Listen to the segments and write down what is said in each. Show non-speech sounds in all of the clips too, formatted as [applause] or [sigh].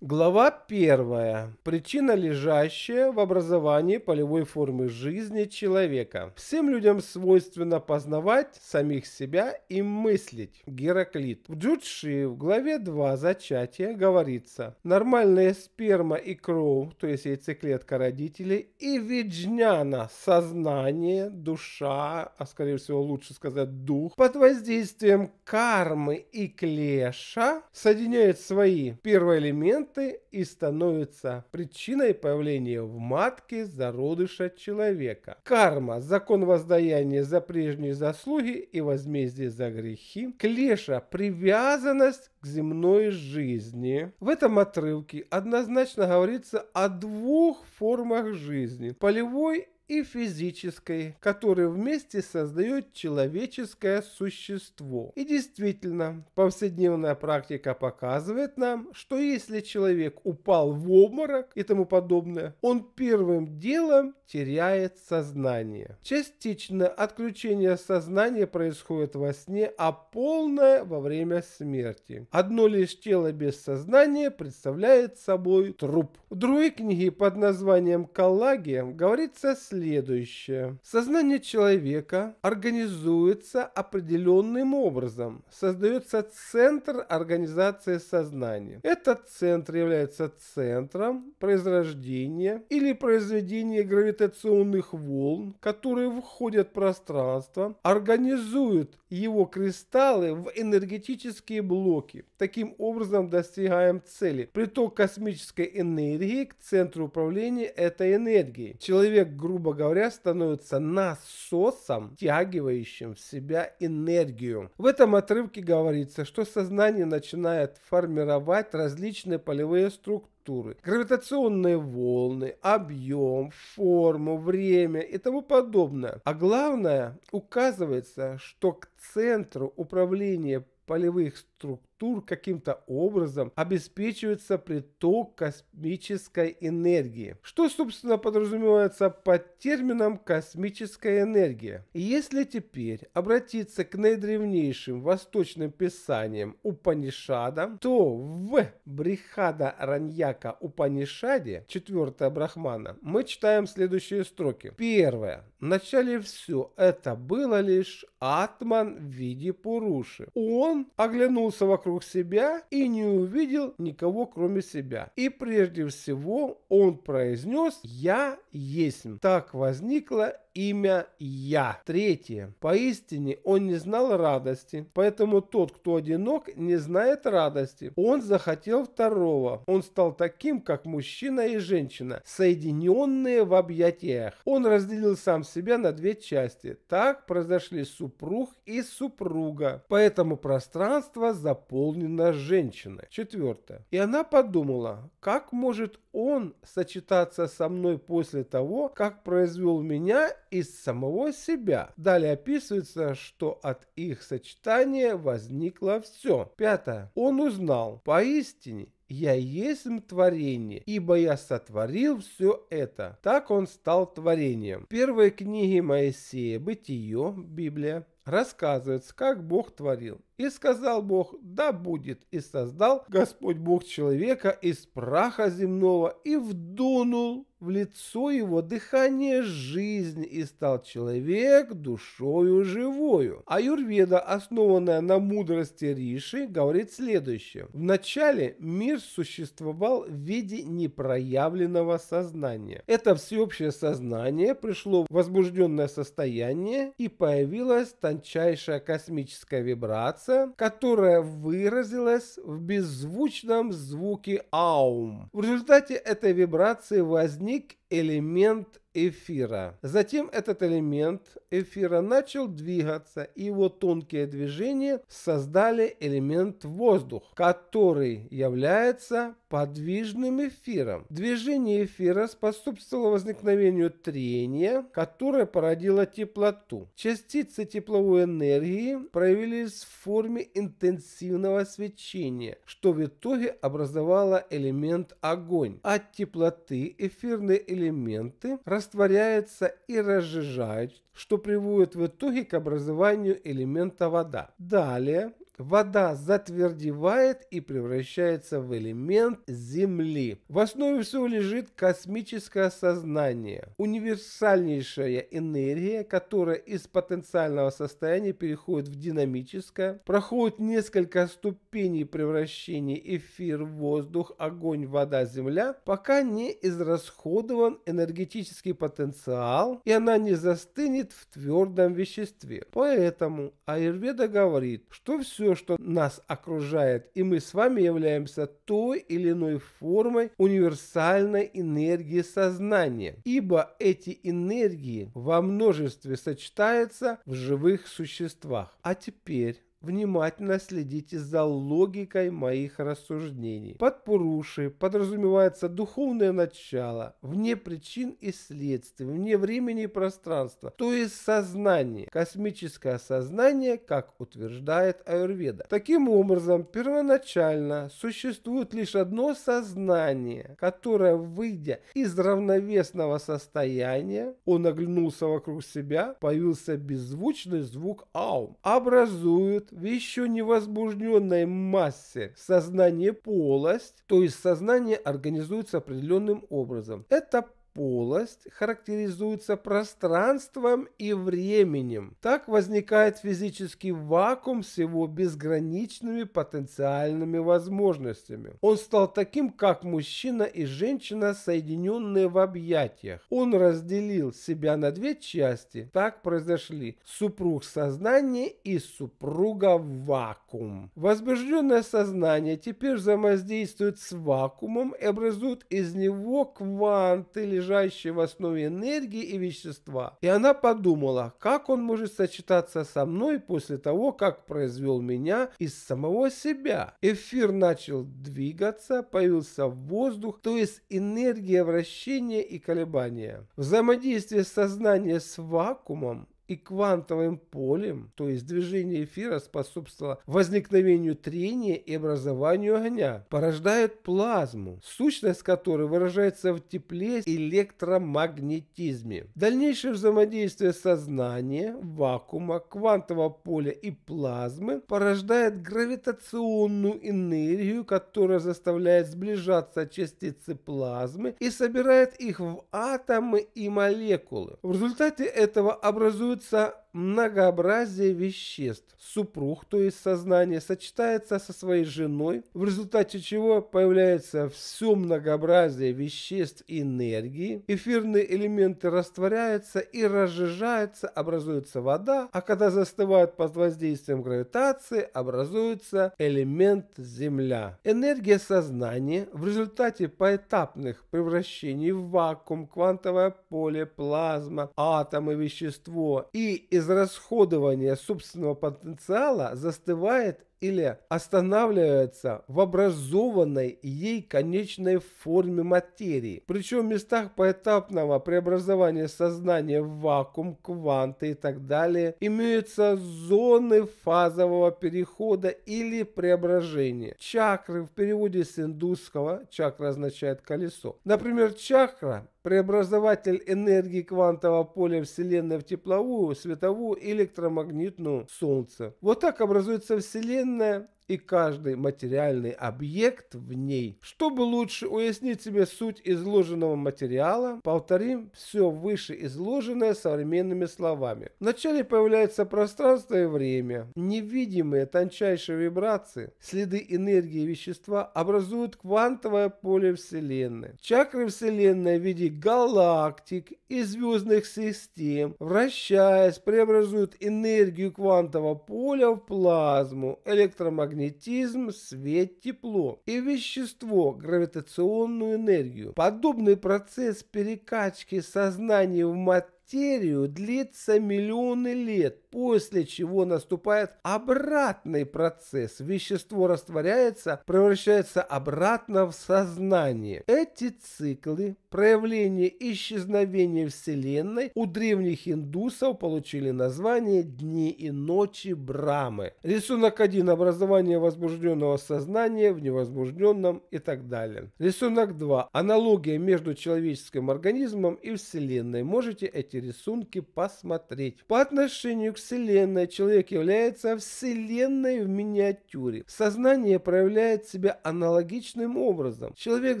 Глава 1. Причина, лежащая в образовании полевой формы жизни человека. Всем людям свойственно познавать самих себя и мыслить. Гераклит. В Джудши в главе 2 зачатия говорится, нормальная сперма и кровь, то есть яйцеклетка родителей, и виджняна, сознание, душа, а скорее всего лучше сказать дух, под воздействием кармы и клеша соединяет свои первые элементы ферменты и становятся причиной появления в матке зародыша человека. Карма – закон воздаяния за прежние заслуги и возмездие за грехи. Клеша – привязанность к земной жизни. В этом отрывке однозначно говорится о двух формах жизни – полевой и физической, которые вместе создают человеческое существо. И действительно, повседневная практика показывает нам, что если человек упал в обморок и тому подобное, он первым делом теряет сознание. Частично отключение сознания происходит во сне, а полное во время смерти. Одно лишь тело без сознания представляет собой труп. В другой книге под названием «Коллагия» говорится следующее следующее. Сознание человека организуется определенным образом. Создается центр организации сознания. Этот центр является центром произрождения или произведения гравитационных волн, которые входят в пространство, организуют его кристаллы в энергетические блоки. Таким образом достигаем цели. Приток космической энергии к центру управления этой энергией. Человек, грубо грубо говоря, становится насосом, тягивающим в себя энергию. В этом отрывке говорится, что сознание начинает формировать различные полевые структуры, структуры, гравитационные волны, объем, форму, время и тому подобное. А главное, указывается, что к центру управления полевых структур каким-то образом обеспечивается приток космической энергии. Что, собственно, подразумевается под термином космическая энергия? И если теперь обратиться к наидревнейшим восточным писаниям Упанишада, то в Брихада Раньяка Упанишаде, 4 Брахмана, мы читаем следующие строки. Первое. Вначале все это было лишь Атман в виде Пуруши. Он оглянул оглянулся вокруг себя и не увидел никого, кроме себя. И прежде всего он произнес «Я есть». Так возникла имя «Я». Третье. Поистине он не знал радости, поэтому тот, кто одинок, не знает радости. Он захотел второго. Он стал таким, как мужчина и женщина, соединенные в объятиях. Он разделил сам себя на две части. Так произошли супруг и супруга. Поэтому пространство заполнено женщиной. Четвертое. И она подумала, как может он сочетаться со мной после того, как произвел меня из самого себя. Далее описывается, что от их сочетания возникло все. Пятое. Он узнал поистине «Я есть творение, ибо я сотворил все это». Так он стал творением. Первой книги Моисея «Бытие», Библия, рассказывается, как Бог творил. И сказал Бог, да будет, и создал Господь Бог человека из праха земного, и вдунул в лицо его дыхание жизни, и стал человек душою живою. А Аюрведа, основанная на мудрости Риши, говорит следующее. Вначале мир существовал в виде непроявленного сознания. Это всеобщее сознание пришло в возбужденное состояние, и появилась тончайшая космическая вибрация, интонация, которая выразилась в беззвучном звуке аум. В результате этой вибрации возник элемент эфира. Затем этот элемент эфира начал двигаться, и его тонкие движения создали элемент воздух, который является подвижным эфиром. Движение эфира способствовало возникновению трения, которое породило теплоту. Частицы тепловой энергии проявились в форме интенсивного свечения, что в итоге образовало элемент огонь. От теплоты эфирный элемент элементы растворяется и разжижает, что приводит в итоге к образованию элемента вода. Далее Вода затвердевает и превращается в элемент Земли. В основе всего лежит космическое сознание, универсальнейшая энергия, которая из потенциального состояния переходит в динамическое, проходит несколько ступеней превращения эфир, воздух, огонь, вода, земля, пока не израсходован энергетический потенциал и она не застынет в твердом веществе. Поэтому Айрведа говорит, что все все, что нас окружает, и мы с вами являемся той или иной формой универсальной энергии сознания, ибо эти энергии во множестве сочетаются в живых существах. А теперь Внимательно следите за логикой моих рассуждений. Под Пуруши подразумевается духовное начало, вне причин и следствий, вне времени и пространства, то есть сознание, космическое сознание, как утверждает Аюрведа. Таким образом, первоначально существует лишь одно сознание, которое, выйдя из равновесного состояния, он оглянулся вокруг себя, появился беззвучный звук аум, образует в еще невозбужденной массе сознание полость, то есть сознание организуется определенным образом. Это полость характеризуется пространством и временем. Так возникает физический вакуум с его безграничными потенциальными возможностями. Он стал таким, как мужчина и женщина, соединенные в объятиях. Он разделил себя на две части. Так произошли супруг сознания и супруга вакуум. Возбужденное сознание теперь взаимодействует с вакуумом и образует из него кванты, лежащие лежащие в основе энергии и вещества. И она подумала, как он может сочетаться со мной после того, как произвел меня из самого себя. Эфир начал двигаться, появился воздух, то есть энергия вращения и колебания. Взаимодействие сознания с вакуумом и квантовым полем, то есть движение эфира способствовало возникновению трения и образованию огня, порождают плазму, сущность которой выражается в тепле и электромагнетизме. Дальнейшее взаимодействие сознания, вакуума, квантового поля и плазмы порождает гравитационную энергию, которая заставляет сближаться частицы плазмы и собирает их в атомы и молекулы. В результате этого образуют Santuzza многообразие веществ. Супруг, то есть сознание, сочетается со своей женой, в результате чего появляется все многообразие веществ и энергии. Эфирные элементы растворяются и разжижаются, образуется вода, а когда застывают под воздействием гравитации, образуется элемент Земля. Энергия сознания в результате поэтапных превращений в вакуум, квантовое поле, плазма, атомы, вещество и из израсходование собственного потенциала застывает или останавливается в образованной ей конечной форме материи. Причем в местах поэтапного преобразования сознания в вакуум, кванты и так далее имеются зоны фазового перехода или преображения. Чакры в переводе с индусского чакра означает колесо. Например, чакра преобразователь энергии квантового поля Вселенной в тепловую, световую, электромагнитную Солнце. Вот так образуется Вселенная είναι и каждый материальный объект в ней. Чтобы лучше уяснить себе суть изложенного материала, повторим все выше изложенное современными словами. Вначале появляется пространство и время. Невидимые тончайшие вибрации, следы энергии вещества образуют квантовое поле Вселенной. Чакры Вселенной в виде галактик и звездных систем, вращаясь, преобразуют энергию квантового поля в плазму, электромагнитную магнетизм, свет, тепло и вещество, гравитационную энергию. Подобный процесс перекачки сознания в материю бактерию длится миллионы лет, после чего наступает обратный процесс. Вещество растворяется, превращается обратно в сознание. Эти циклы проявления исчезновения Вселенной у древних индусов получили название «Дни и ночи Брамы». Рисунок 1. Образование возбужденного сознания в невозбужденном и так далее. Рисунок 2. Аналогия между человеческим организмом и Вселенной. Можете эти рисунки посмотреть. По отношению к Вселенной человек является Вселенной в миниатюре. Сознание проявляет себя аналогичным образом. Человек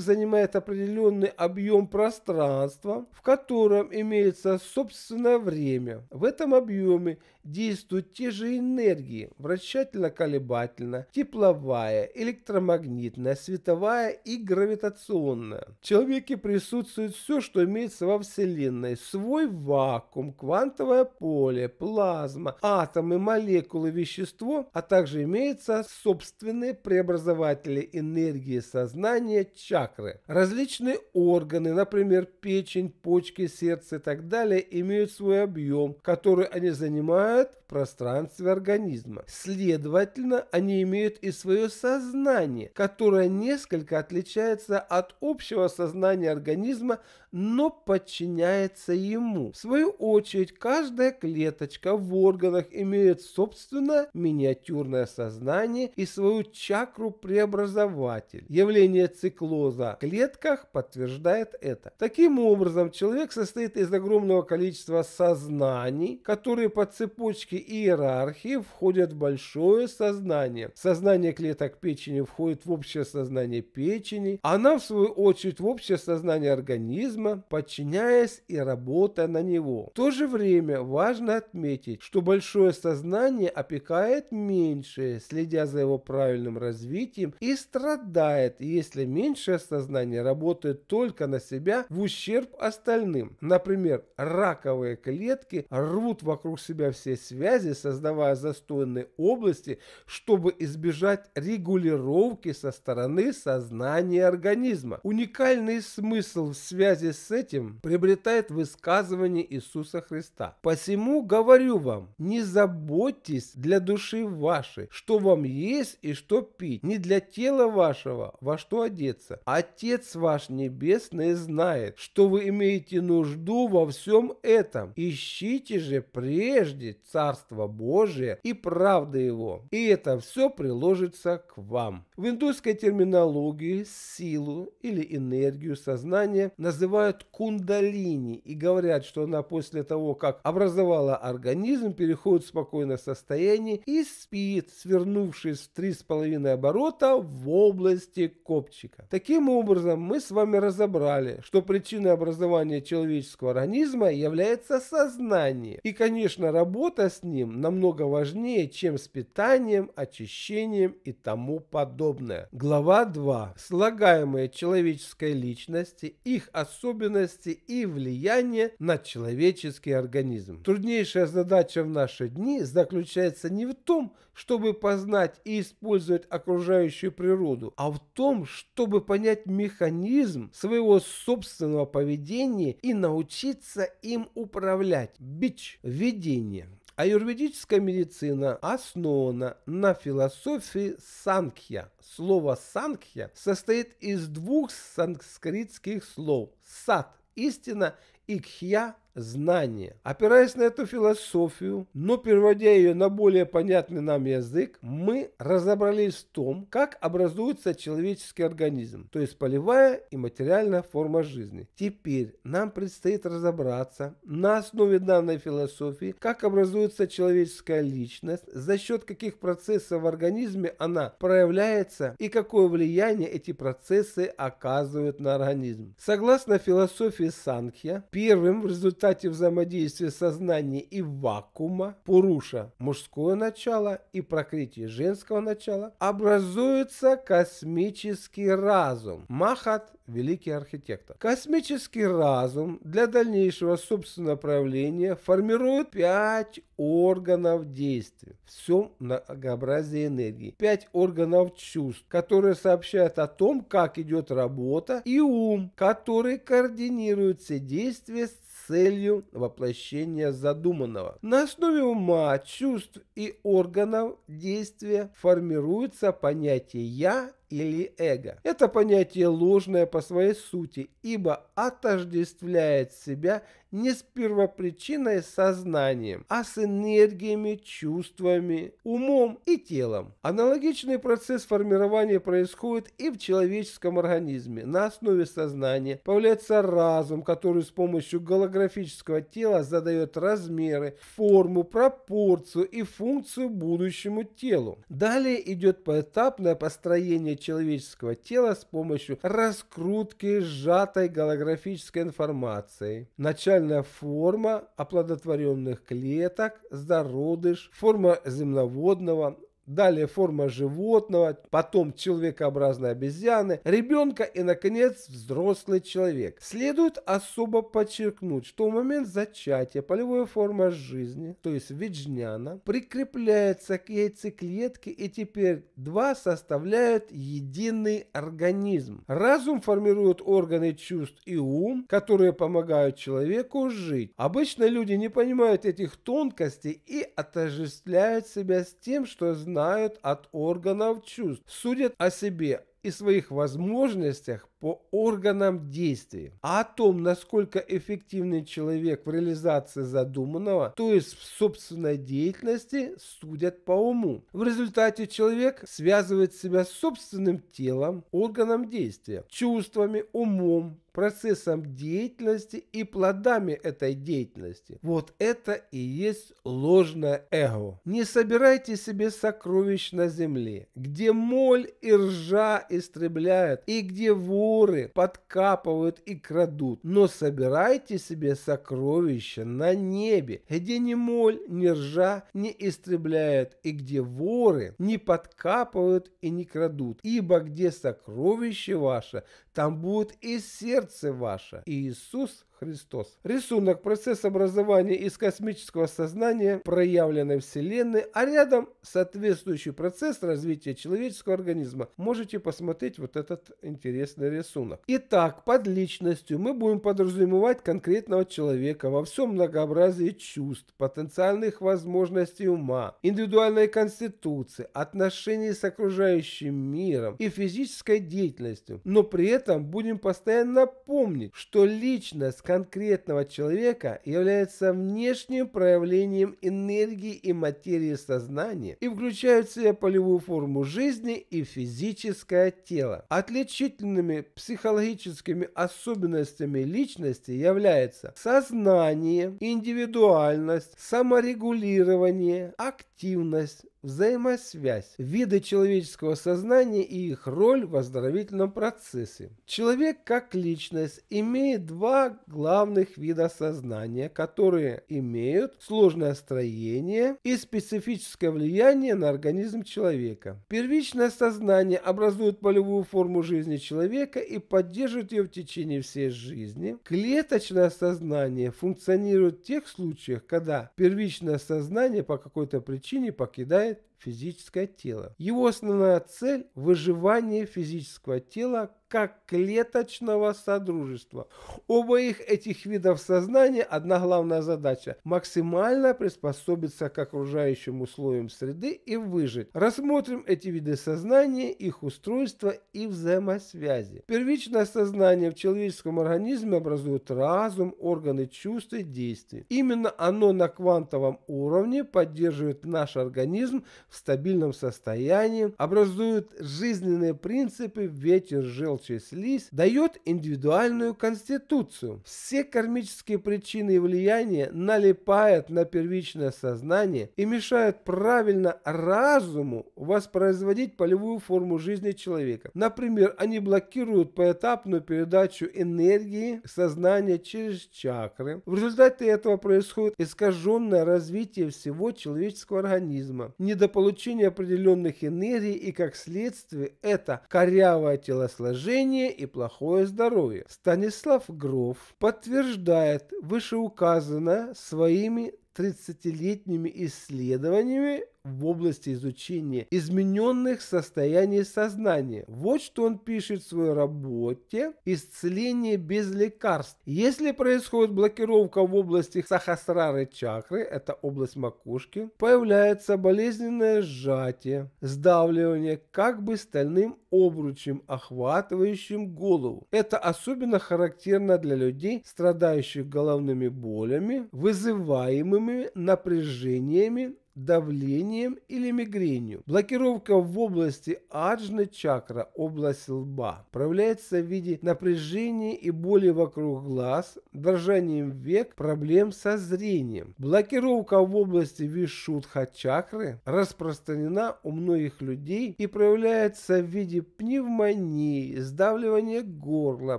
занимает определенный объем пространства, в котором имеется собственное время. В этом объеме действуют те же энергии – колебательная тепловая, электромагнитная, световая и гравитационная. В человеке присутствует все, что имеется во Вселенной – свой вакуум, квантовое поле, плазма, атомы, молекулы, вещество, а также имеются собственные преобразователи энергии сознания, чакры. Различные органы, например, печень, почки, сердце и так далее, имеют свой объем, который они занимают пребывают в пространстве организма. Следовательно, они имеют и свое сознание, которое несколько отличается от общего сознания организма но подчиняется ему. В свою очередь, каждая клеточка в органах имеет собственное миниатюрное сознание и свою чакру-преобразователь. Явление циклоза в клетках подтверждает это. Таким образом, человек состоит из огромного количества сознаний, которые по цепочке иерархии входят в большое сознание. Сознание клеток печени входит в общее сознание печени, а она в свою очередь в общее сознание организма, организма, подчиняясь и работая на него. В то же время важно отметить, что большое сознание опекает меньшее, следя за его правильным развитием и страдает, если меньшее сознание работает только на себя в ущерб остальным. Например, раковые клетки рвут вокруг себя все связи, создавая застойные области, чтобы избежать регулировки со стороны сознания организма. Уникальный смысл в связи связи с этим приобретает высказывание Иисуса Христа. «Посему говорю вам, не заботьтесь для души вашей, что вам есть и что пить, не для тела вашего, во что одеться. Отец ваш Небесный знает, что вы имеете нужду во всем этом. Ищите же прежде Царство Божие и правды Его, и это все приложится к вам». В индусской терминологии силу или энергию сознания называют называют кундалини и говорят, что она после того, как образовала организм, переходит в спокойное состояние и спит, свернувшись в три с половиной оборота в области копчика. Таким образом, мы с вами разобрали, что причиной образования человеческого организма является сознание. И, конечно, работа с ним намного важнее, чем с питанием, очищением и тому подобное. Глава 2. Слагаемые человеческой личности, их особенности особенности и влияние на человеческий организм. Труднейшая задача в наши дни заключается не в том, чтобы познать и использовать окружающую природу, а в том, чтобы понять механизм своего собственного поведения и научиться им управлять. Бич – видение. Аюрведическая медицина основана на философии санкхья. Слово санкхья состоит из двух санскритских слов – сад – истина и кхья – знания. Опираясь на эту философию, но переводя ее на более понятный нам язык, мы разобрались в том, как образуется человеческий организм, то есть полевая и материальная форма жизни. Теперь нам предстоит разобраться на основе данной философии, как образуется человеческая личность, за счет каких процессов в организме она проявляется и какое влияние эти процессы оказывают на организм. Согласно философии Санхья, первым в результате результате взаимодействия сознания и вакуума, пуруша мужское начало и прокрытие женского начала, образуется космический разум. Махат – великий архитектор. Космический разум для дальнейшего собственного проявления формирует пять органов действия в всем многообразии энергии. Пять органов чувств, которые сообщают о том, как идет работа, и ум, который координирует все действия с целью воплощения задуманного. На основе ума, чувств и органов действия формируется понятие «я» или эго. Это понятие ложное по своей сути, ибо отождествляет себя не с первопричиной сознанием, а с энергиями, чувствами, умом и телом. Аналогичный процесс формирования происходит и в человеческом организме. На основе сознания появляется разум, который с помощью голографического тела задает размеры, форму, пропорцию и функцию будущему телу. Далее идет поэтапное построение человеческого тела с помощью раскрутки сжатой голографической информации. Начало уникальная форма оплодотворенных клеток, зародыш, форма земноводного, далее форма животного, потом человекообразной обезьяны, ребенка и, наконец, взрослый человек. Следует особо подчеркнуть, что в момент зачатия полевая форма жизни, то есть виджняна, прикрепляется к яйцеклетке и теперь два составляют единый организм. Разум формирует органы чувств и ум, которые помогают человеку жить. Обычно люди не понимают этих тонкостей и отождествляют себя с тем, что знают знают от органов чувств, судят о себе и своих возможностях по органам действия. А о том, насколько эффективный человек в реализации задуманного, то есть в собственной деятельности, судят по уму. В результате человек связывает себя с собственным телом, органом действия, чувствами, умом, процессом деятельности и плодами этой деятельности. Вот это и есть ложное эго. Не собирайте себе сокровищ на земле, где моль и ржа истребляют, и где воля воры подкапывают и крадут, но собирайте себе сокровища на небе, где ни моль, ни ржа не истребляют и где воры не подкапывают и не крадут, ибо где сокровище ваше, там будет и сердце ваше. Иисус Христос. Рисунок – процесс образования из космического сознания проявленной Вселенной, а рядом соответствующий процесс развития человеческого организма. Можете посмотреть вот этот интересный рисунок. Итак, под личностью мы будем подразумевать конкретного человека во всем многообразии чувств, потенциальных возможностей ума, индивидуальной конституции, отношений с окружающим миром и физической деятельностью. Но при этом будем постоянно помнить, что личность конкретного человека является внешним проявлением энергии и материи сознания и включают в себя полевую форму жизни и физическое тело. Отличительными психологическими особенностями личности являются сознание, индивидуальность, саморегулирование, активность, взаимосвязь, виды человеческого сознания и их роль в оздоровительном процессе. Человек как личность имеет два главных вида сознания, которые имеют сложное строение и специфическое влияние на организм человека. Первичное сознание образует полевую форму жизни человека и поддерживает ее в течение всей жизни. Клеточное сознание функционирует в тех случаях, когда первичное сознание по какой-то причине покидает way физическое тело. Его основная цель – выживание физического тела как клеточного содружества. У обоих этих видов сознания одна главная задача – максимально приспособиться к окружающим условиям среды и выжить. Рассмотрим эти виды сознания, их устройство и взаимосвязи. Первичное сознание в человеческом организме образует разум, органы чувств и действий. Именно оно на квантовом уровне поддерживает наш организм в стабильном состоянии, образуют жизненные принципы ветер, желчь и слизь, дает индивидуальную конституцию. Все кармические причины и влияния налипают на первичное сознание и мешают правильно разуму воспроизводить полевую форму жизни человека. Например, они блокируют поэтапную передачу энергии сознания через чакры. В результате этого происходит искаженное развитие всего человеческого организма, недопонимание получения определенных энергий и как следствие это корявое телосложение и плохое здоровье. Станислав Гров подтверждает вышеуказанное своими 30-летними исследованиями в области изучения измененных состояний сознания. Вот что он пишет в своей работе «Исцеление без лекарств». Если происходит блокировка в области сахасрары чакры, это область макушки, появляется болезненное сжатие, сдавливание как бы стальным обручем, охватывающим голову. Это особенно характерно для людей, страдающих головными болями, вызываемыми напряжениями давлением или мигренью. Блокировка в области аджны чакра, область лба, проявляется в виде напряжения и боли вокруг глаз, дрожанием век, проблем со зрением. Блокировка в области вишудха чакры распространена у многих людей и проявляется в виде пневмонии, сдавливания горла,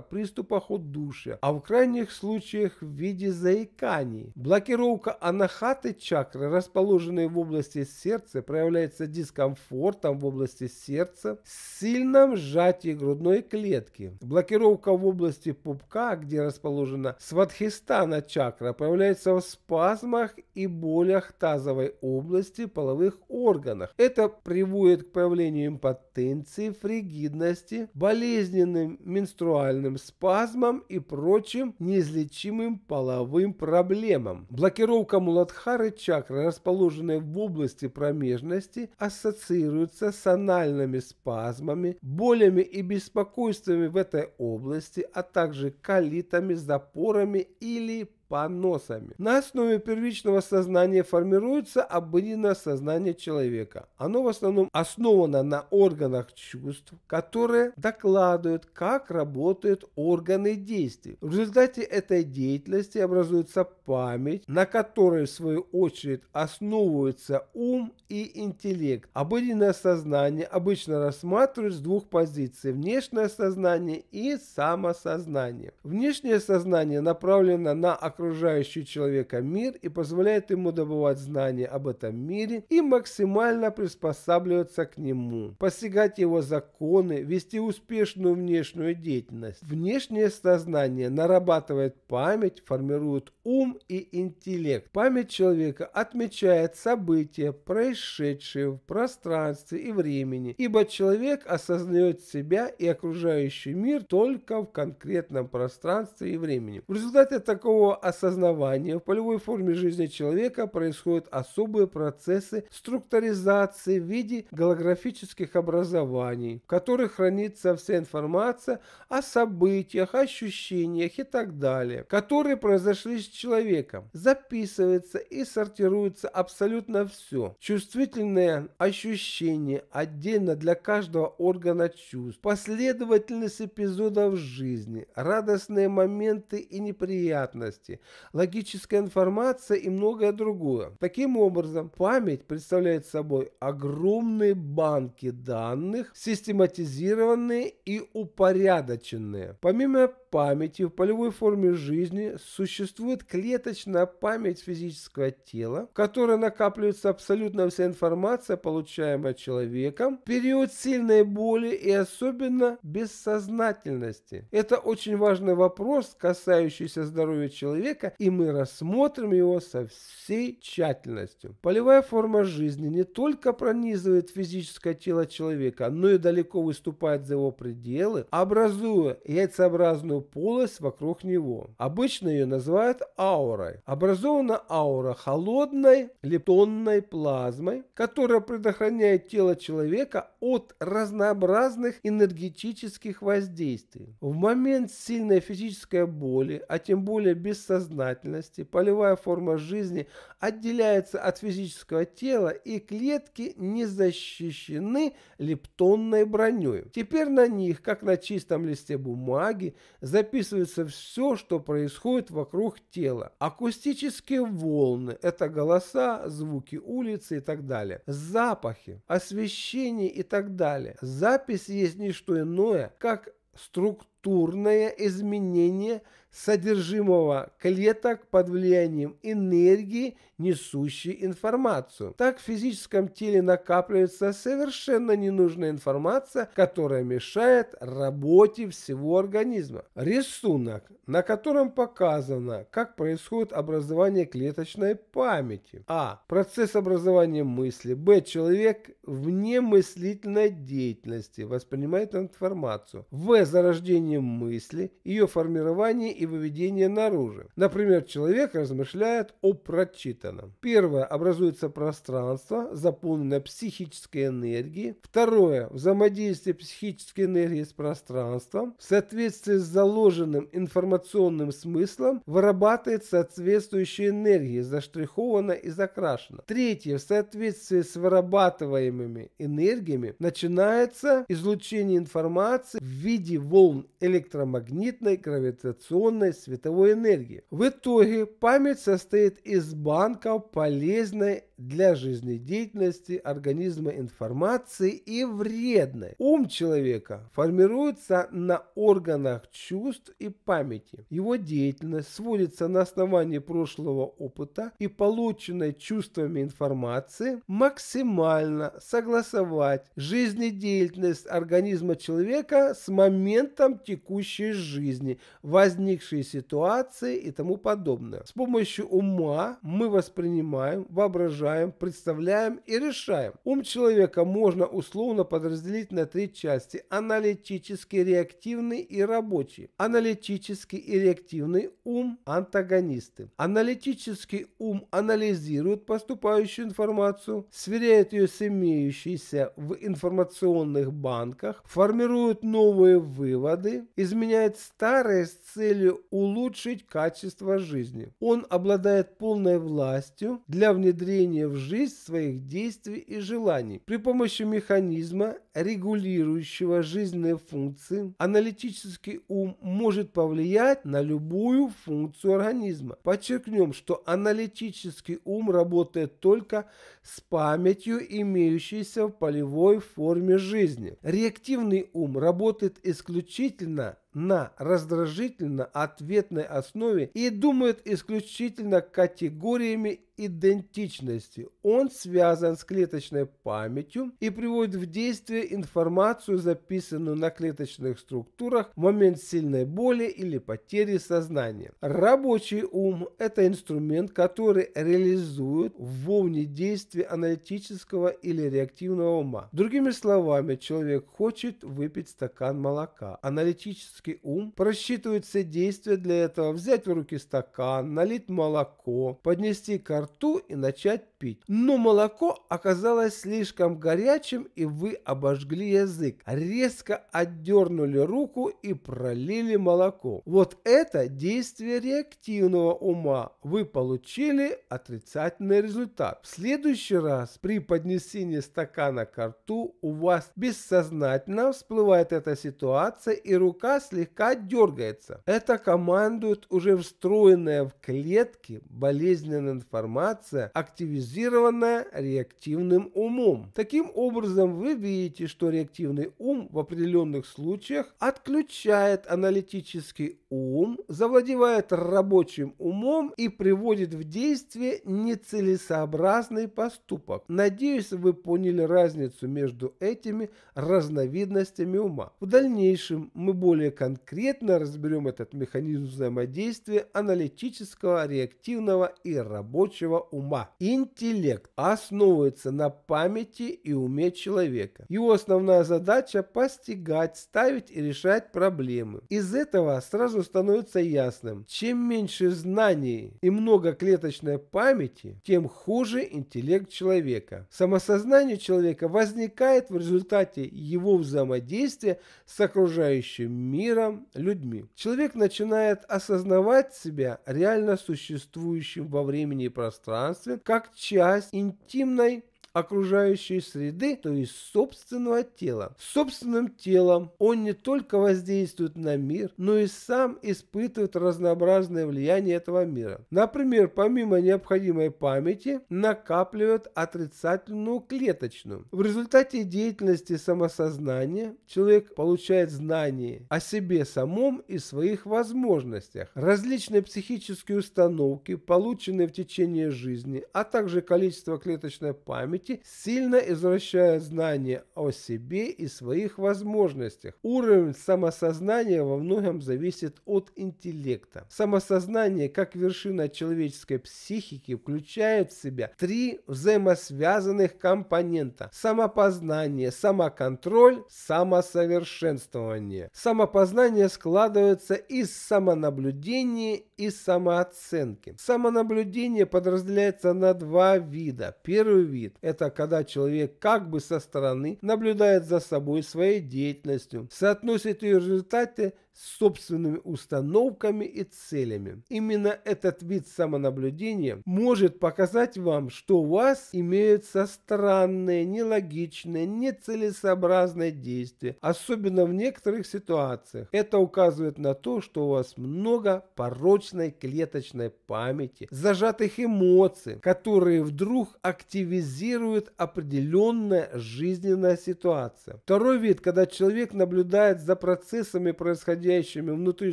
приступах удушья, а в крайних случаях в виде заиканий. Блокировка анахаты чакры, расположенной в области сердца проявляется дискомфортом в области сердца, сильном сжатии грудной клетки. Блокировка в области пупка, где расположена свадхистана чакра, проявляется в спазмах и болях тазовой области половых органах. Это приводит к появлению импотенции, фригидности, болезненным менструальным спазмам и прочим неизлечимым половым проблемам. Блокировка муладхары чакры, расположенной в области промежности ассоциируются с анальными спазмами, болями и беспокойствами в этой области, а также калитами, запорами или поносами. На основе первичного сознания формируется обыденное сознание человека. Оно в основном основано на органах чувств, которые докладывают, как работают органы действий. В результате этой деятельности образуется память, на которой в свою очередь основываются ум и интеллект. Обыденное сознание обычно рассматривают с двух позиций – внешнее сознание и самосознание. Внешнее сознание направлено на окружение окружающий человека мир и позволяет ему добывать знания об этом мире и максимально приспосабливаться к нему, постигать его законы, вести успешную внешнюю деятельность. Внешнее сознание нарабатывает память, формирует ум и интеллект. Память человека отмечает события, происшедшие в пространстве и времени, ибо человек осознает себя и окружающий мир только в конкретном пространстве и времени. В результате такого осознавания в полевой форме жизни человека происходят особые процессы структуризации в виде голографических образований, в которых хранится вся информация о событиях, ощущениях и так далее, которые произошли с человеком. Записывается и сортируется абсолютно все. Чувствительные ощущения отдельно для каждого органа чувств, последовательность эпизодов жизни, радостные моменты и неприятности, логическая информация и многое другое. Таким образом, память представляет собой огромные банки данных, систематизированные и упорядоченные. Помимо памяти в полевой форме жизни существует клеточная память физического тела, в которой накапливается абсолютно вся информация, получаемая человеком, в период сильной боли и особенно бессознательности. Это очень важный вопрос, касающийся здоровья человека, и мы рассмотрим его со всей тщательностью. Полевая форма жизни не только пронизывает физическое тело человека, но и далеко выступает за его пределы, образуя яйцеобразную полость вокруг него. Обычно ее называют аурой. Образована аура холодной лептонной плазмой, которая предохраняет тело человека от разнообразных энергетических воздействий. В момент сильной физической боли, а тем более бессознательности, полевая форма жизни отделяется от физического тела и клетки не защищены лептонной броней. Теперь на них, как на чистом листе бумаги, записывается все, что происходит вокруг тела. Акустические волны – это голоса, звуки улицы и так далее. Запахи, освещение и так далее. Запись есть не что иное, как структура структурное изменение содержимого клеток под влиянием энергии, несущей информацию. Так в физическом теле накапливается совершенно ненужная информация, которая мешает работе всего организма. Рисунок, на котором показано, как происходит образование клеточной памяти. А. Процесс образования мысли. Б. Человек вне мыслительной деятельности воспринимает информацию. В. Зарождение изучением мысли, ее формирование и выведение наружу. Например, человек размышляет о прочитанном. Первое. Образуется пространство, заполненное психической энергией. Второе. Взаимодействие психической энергии с пространством. В соответствии с заложенным информационным смыслом вырабатывает соответствующая энергия, заштрихована и закрашена. Третье. В соответствии с вырабатываемыми энергиями начинается излучение информации в виде волн электромагнитной, гравитационной, световой энергии. В итоге память состоит из банков полезной для жизнедеятельности организма информации и вредной. Ум человека формируется на органах чувств и памяти. Его деятельность сводится на основании прошлого опыта и полученной чувствами информации максимально согласовать жизнедеятельность организма человека с моментом текущей жизни, возникшей ситуации и тому подобное. С помощью ума мы воспринимаем, воображаем подозреваем, представляем и решаем. Ум человека можно условно подразделить на три части – аналитический, реактивный и рабочий. Аналитический и реактивный ум – антагонисты. Аналитический ум анализирует поступающую информацию, сверяет ее с имеющейся в информационных банках, формирует новые выводы, изменяет старые с целью улучшить качество жизни. Он обладает полной властью для внедрения воплощение в жизнь своих действий и желаний при помощи механизма, регулирующего жизненные функции. Аналитический ум может повлиять на любую функцию организма. Подчеркнем, что аналитический ум работает только с памятью, имеющейся в полевой форме жизни. Реактивный ум работает исключительно на раздражительно-ответной основе и думает исключительно категориями идентичности. Он связан с клеточной памятью и приводит в действие информацию, записанную на клеточных структурах в момент сильной боли или потери сознания. Рабочий ум – это инструмент, который реализует в волне действия аналитического или реактивного ума. Другими словами, человек хочет выпить стакан молока. Аналитический человеческий ум просчитывает все действия для этого, взять в руки стакан, налить молоко, поднести ко рту и начать пить. Но молоко оказалось слишком горячим, и вы обожгли язык, резко отдернули руку и пролили молоко. Вот это действие реактивного ума. Вы получили отрицательный результат. В следующий раз при поднесении стакана к рту у вас бессознательно всплывает эта ситуация и рука слегка дергается. Это командует уже встроенная в клетки болезненная информация, активизирует характеризированное реактивным умом. Таким образом, вы видите, что реактивный ум в определенных случаях отключает аналитический ум завладевает рабочим умом и приводит в действие нецелесообразный поступок. Надеюсь, вы поняли разницу между этими разновидностями ума. В дальнейшем мы более конкретно разберем этот механизм взаимодействия аналитического, реактивного и рабочего ума. Интеллект основывается на памяти и уме человека. Его основная задача – постигать, ставить и решать проблемы. Из этого сразу сразу становится ясным, чем меньше знаний и многоклеточной памяти, тем хуже интеллект человека. Самосознание человека возникает в результате его взаимодействия с окружающим миром, людьми. Человек начинает осознавать себя реально существующим во времени и пространстве как часть интимной окружающей среды, то есть собственного тела. С собственным телом он не только воздействует на мир, но и сам испытывает разнообразное влияние этого мира. Например, помимо необходимой памяти, накапливает отрицательную клеточную. В результате деятельности самосознания человек получает знания о себе самом и своих возможностях. Различные психические установки, полученные в течение жизни, а также количество клеточной памяти, памяти, сильно извращая знания о себе и своих возможностях. Уровень самосознания во многом зависит от интеллекта. Самосознание, как вершина человеческой психики, включает в себя три взаимосвязанных компонента – самопознание, самоконтроль, самосовершенствование. Самопознание складывается из самонаблюдения и самооценки. Самонаблюдение подразделяется на два вида. Первый вид – это когда человек как бы со стороны наблюдает за собой своей деятельностью, соотносит ее результаты с собственными установками и целями. Именно этот вид самонаблюдения может показать вам, что у вас имеются странные, нелогичные, нецелесообразные действия, особенно в некоторых ситуациях. Это указывает на то, что у вас много порочной клеточной памяти, зажатых эмоций, которые вдруг активизируют определенная жизненная ситуация. Второй вид, когда человек наблюдает за процессами происходящего происходящими внутри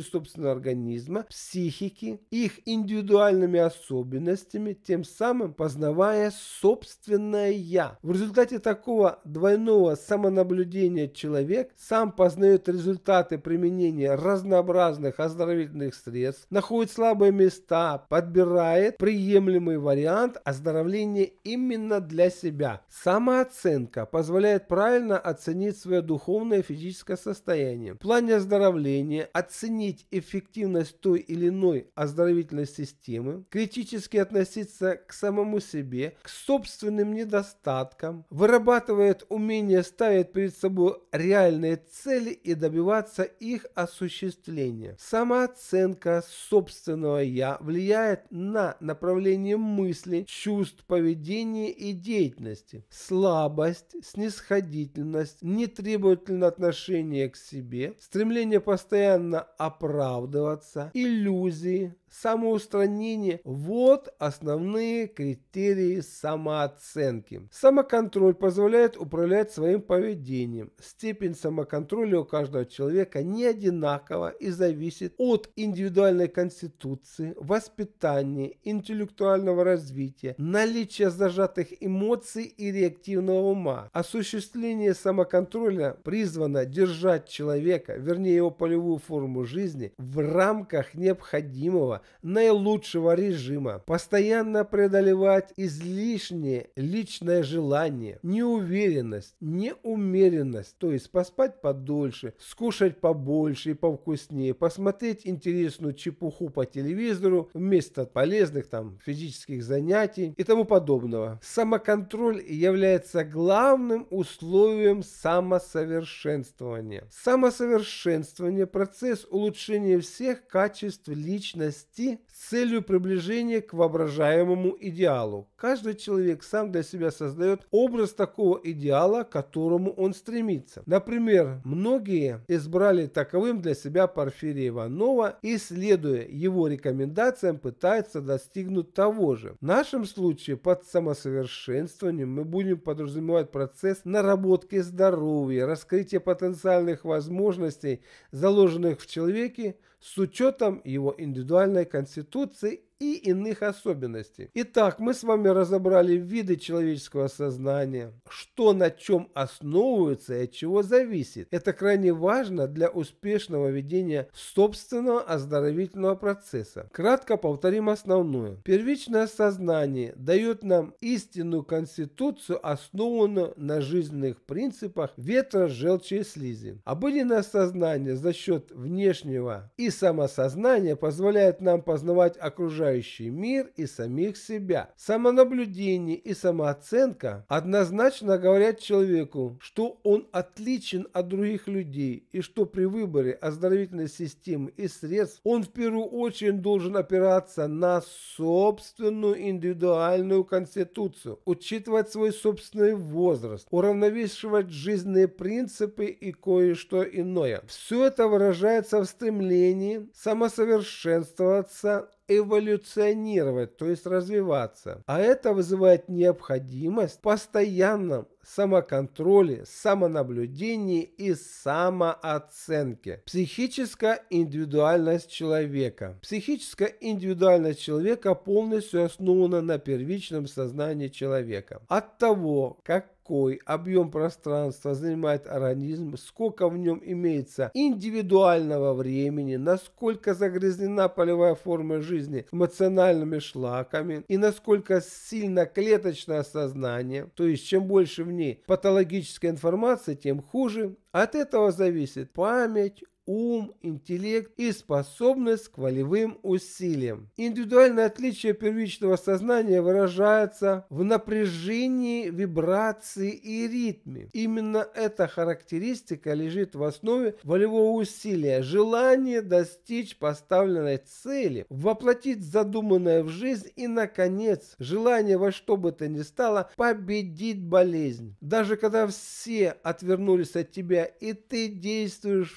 собственного организма, психики, их индивидуальными особенностями, тем самым познавая собственное «я». В результате такого двойного самонаблюдения человек сам познает результаты применения разнообразных оздоровительных средств, находит слабые места, подбирает приемлемый вариант оздоровления именно для себя. Самооценка позволяет правильно оценить свое духовное и физическое состояние. В плане оздоровления решение оценить эффективность той или иной оздоровительной системы, критически относиться к самому себе, к собственным недостаткам, вырабатывает умение ставить перед собой реальные цели и добиваться их осуществления. Самооценка собственного «я» влияет на направление мысли, чувств, поведения и деятельности. Слабость, снисходительность, нетребовательное отношение к себе, стремление поставить постоянно оправдываться, иллюзии, самоустранение – вот основные критерии самооценки. Самоконтроль позволяет управлять своим поведением. Степень самоконтроля у каждого человека не одинакова и зависит от индивидуальной конституции, воспитания, интеллектуального развития, наличия зажатых эмоций и реактивного ума. Осуществление самоконтроля призвано держать человека, вернее его полевую форму жизни, в рамках необходимого наилучшего режима, постоянно преодолевать излишнее личное желание, неуверенность, неумеренность, то есть поспать подольше, скушать побольше и повкуснее, посмотреть интересную чепуху по телевизору вместо полезных там физических занятий и тому подобного. Самоконтроль является главным условием самосовершенствования. Самосовершенствование – процесс улучшения всех качеств личности расти с целью приближения к воображаемому идеалу. Каждый человек сам для себя создает образ такого идеала, к которому он стремится. Например, многие избрали таковым для себя Порфирия Иванова и, следуя его рекомендациям, пытаются достигнуть того же. В нашем случае под самосовершенствованием мы будем подразумевать процесс наработки здоровья, раскрытия потенциальных возможностей, заложенных в человеке, с учетом его индивидуальной конституции и иных особенностей. Итак, мы с вами разобрали виды человеческого сознания, что на чем основывается и от чего зависит. Это крайне важно для успешного ведения собственного оздоровительного процесса. Кратко повторим основное. Первичное сознание дает нам истинную конституцию, основанную на жизненных принципах ветра, желчи и слизи. Обыденное сознание за счет внешнего и самосознания позволяет нам познавать окружающее окружающий мир и самих себя. Самонаблюдение и самооценка однозначно говорят человеку, что он отличен от других людей и что при выборе оздоровительной системы и средств он в первую очередь должен опираться на собственную индивидуальную конституцию, учитывать свой собственный возраст, уравновешивать жизненные принципы и кое-что иное. Все это выражается в стремлении самосовершенствоваться эволюционировать, то есть развиваться. А это вызывает необходимость в постоянном самоконтроле, самонаблюдении и самооценке. Психическая индивидуальность человека. Психическая индивидуальность человека полностью основана на первичном сознании человека. От того, как какой объем пространства занимает организм, сколько в нем имеется индивидуального времени, насколько загрязнена полевая форма жизни эмоциональными шлаками и насколько сильно клеточное сознание, то есть чем больше в сильнее патологическая информация, тем хуже. От этого зависит память, ум, интеллект и способность к волевым усилиям. Индивидуальное отличие первичного сознания выражается в напряжении, вибрации и ритме. Именно эта характеристика лежит в основе волевого усилия, желание достичь поставленной цели, воплотить задуманное в жизнь и, наконец, желание во что бы то ни стало победить болезнь. Даже когда все отвернулись от тебя и ты действуешь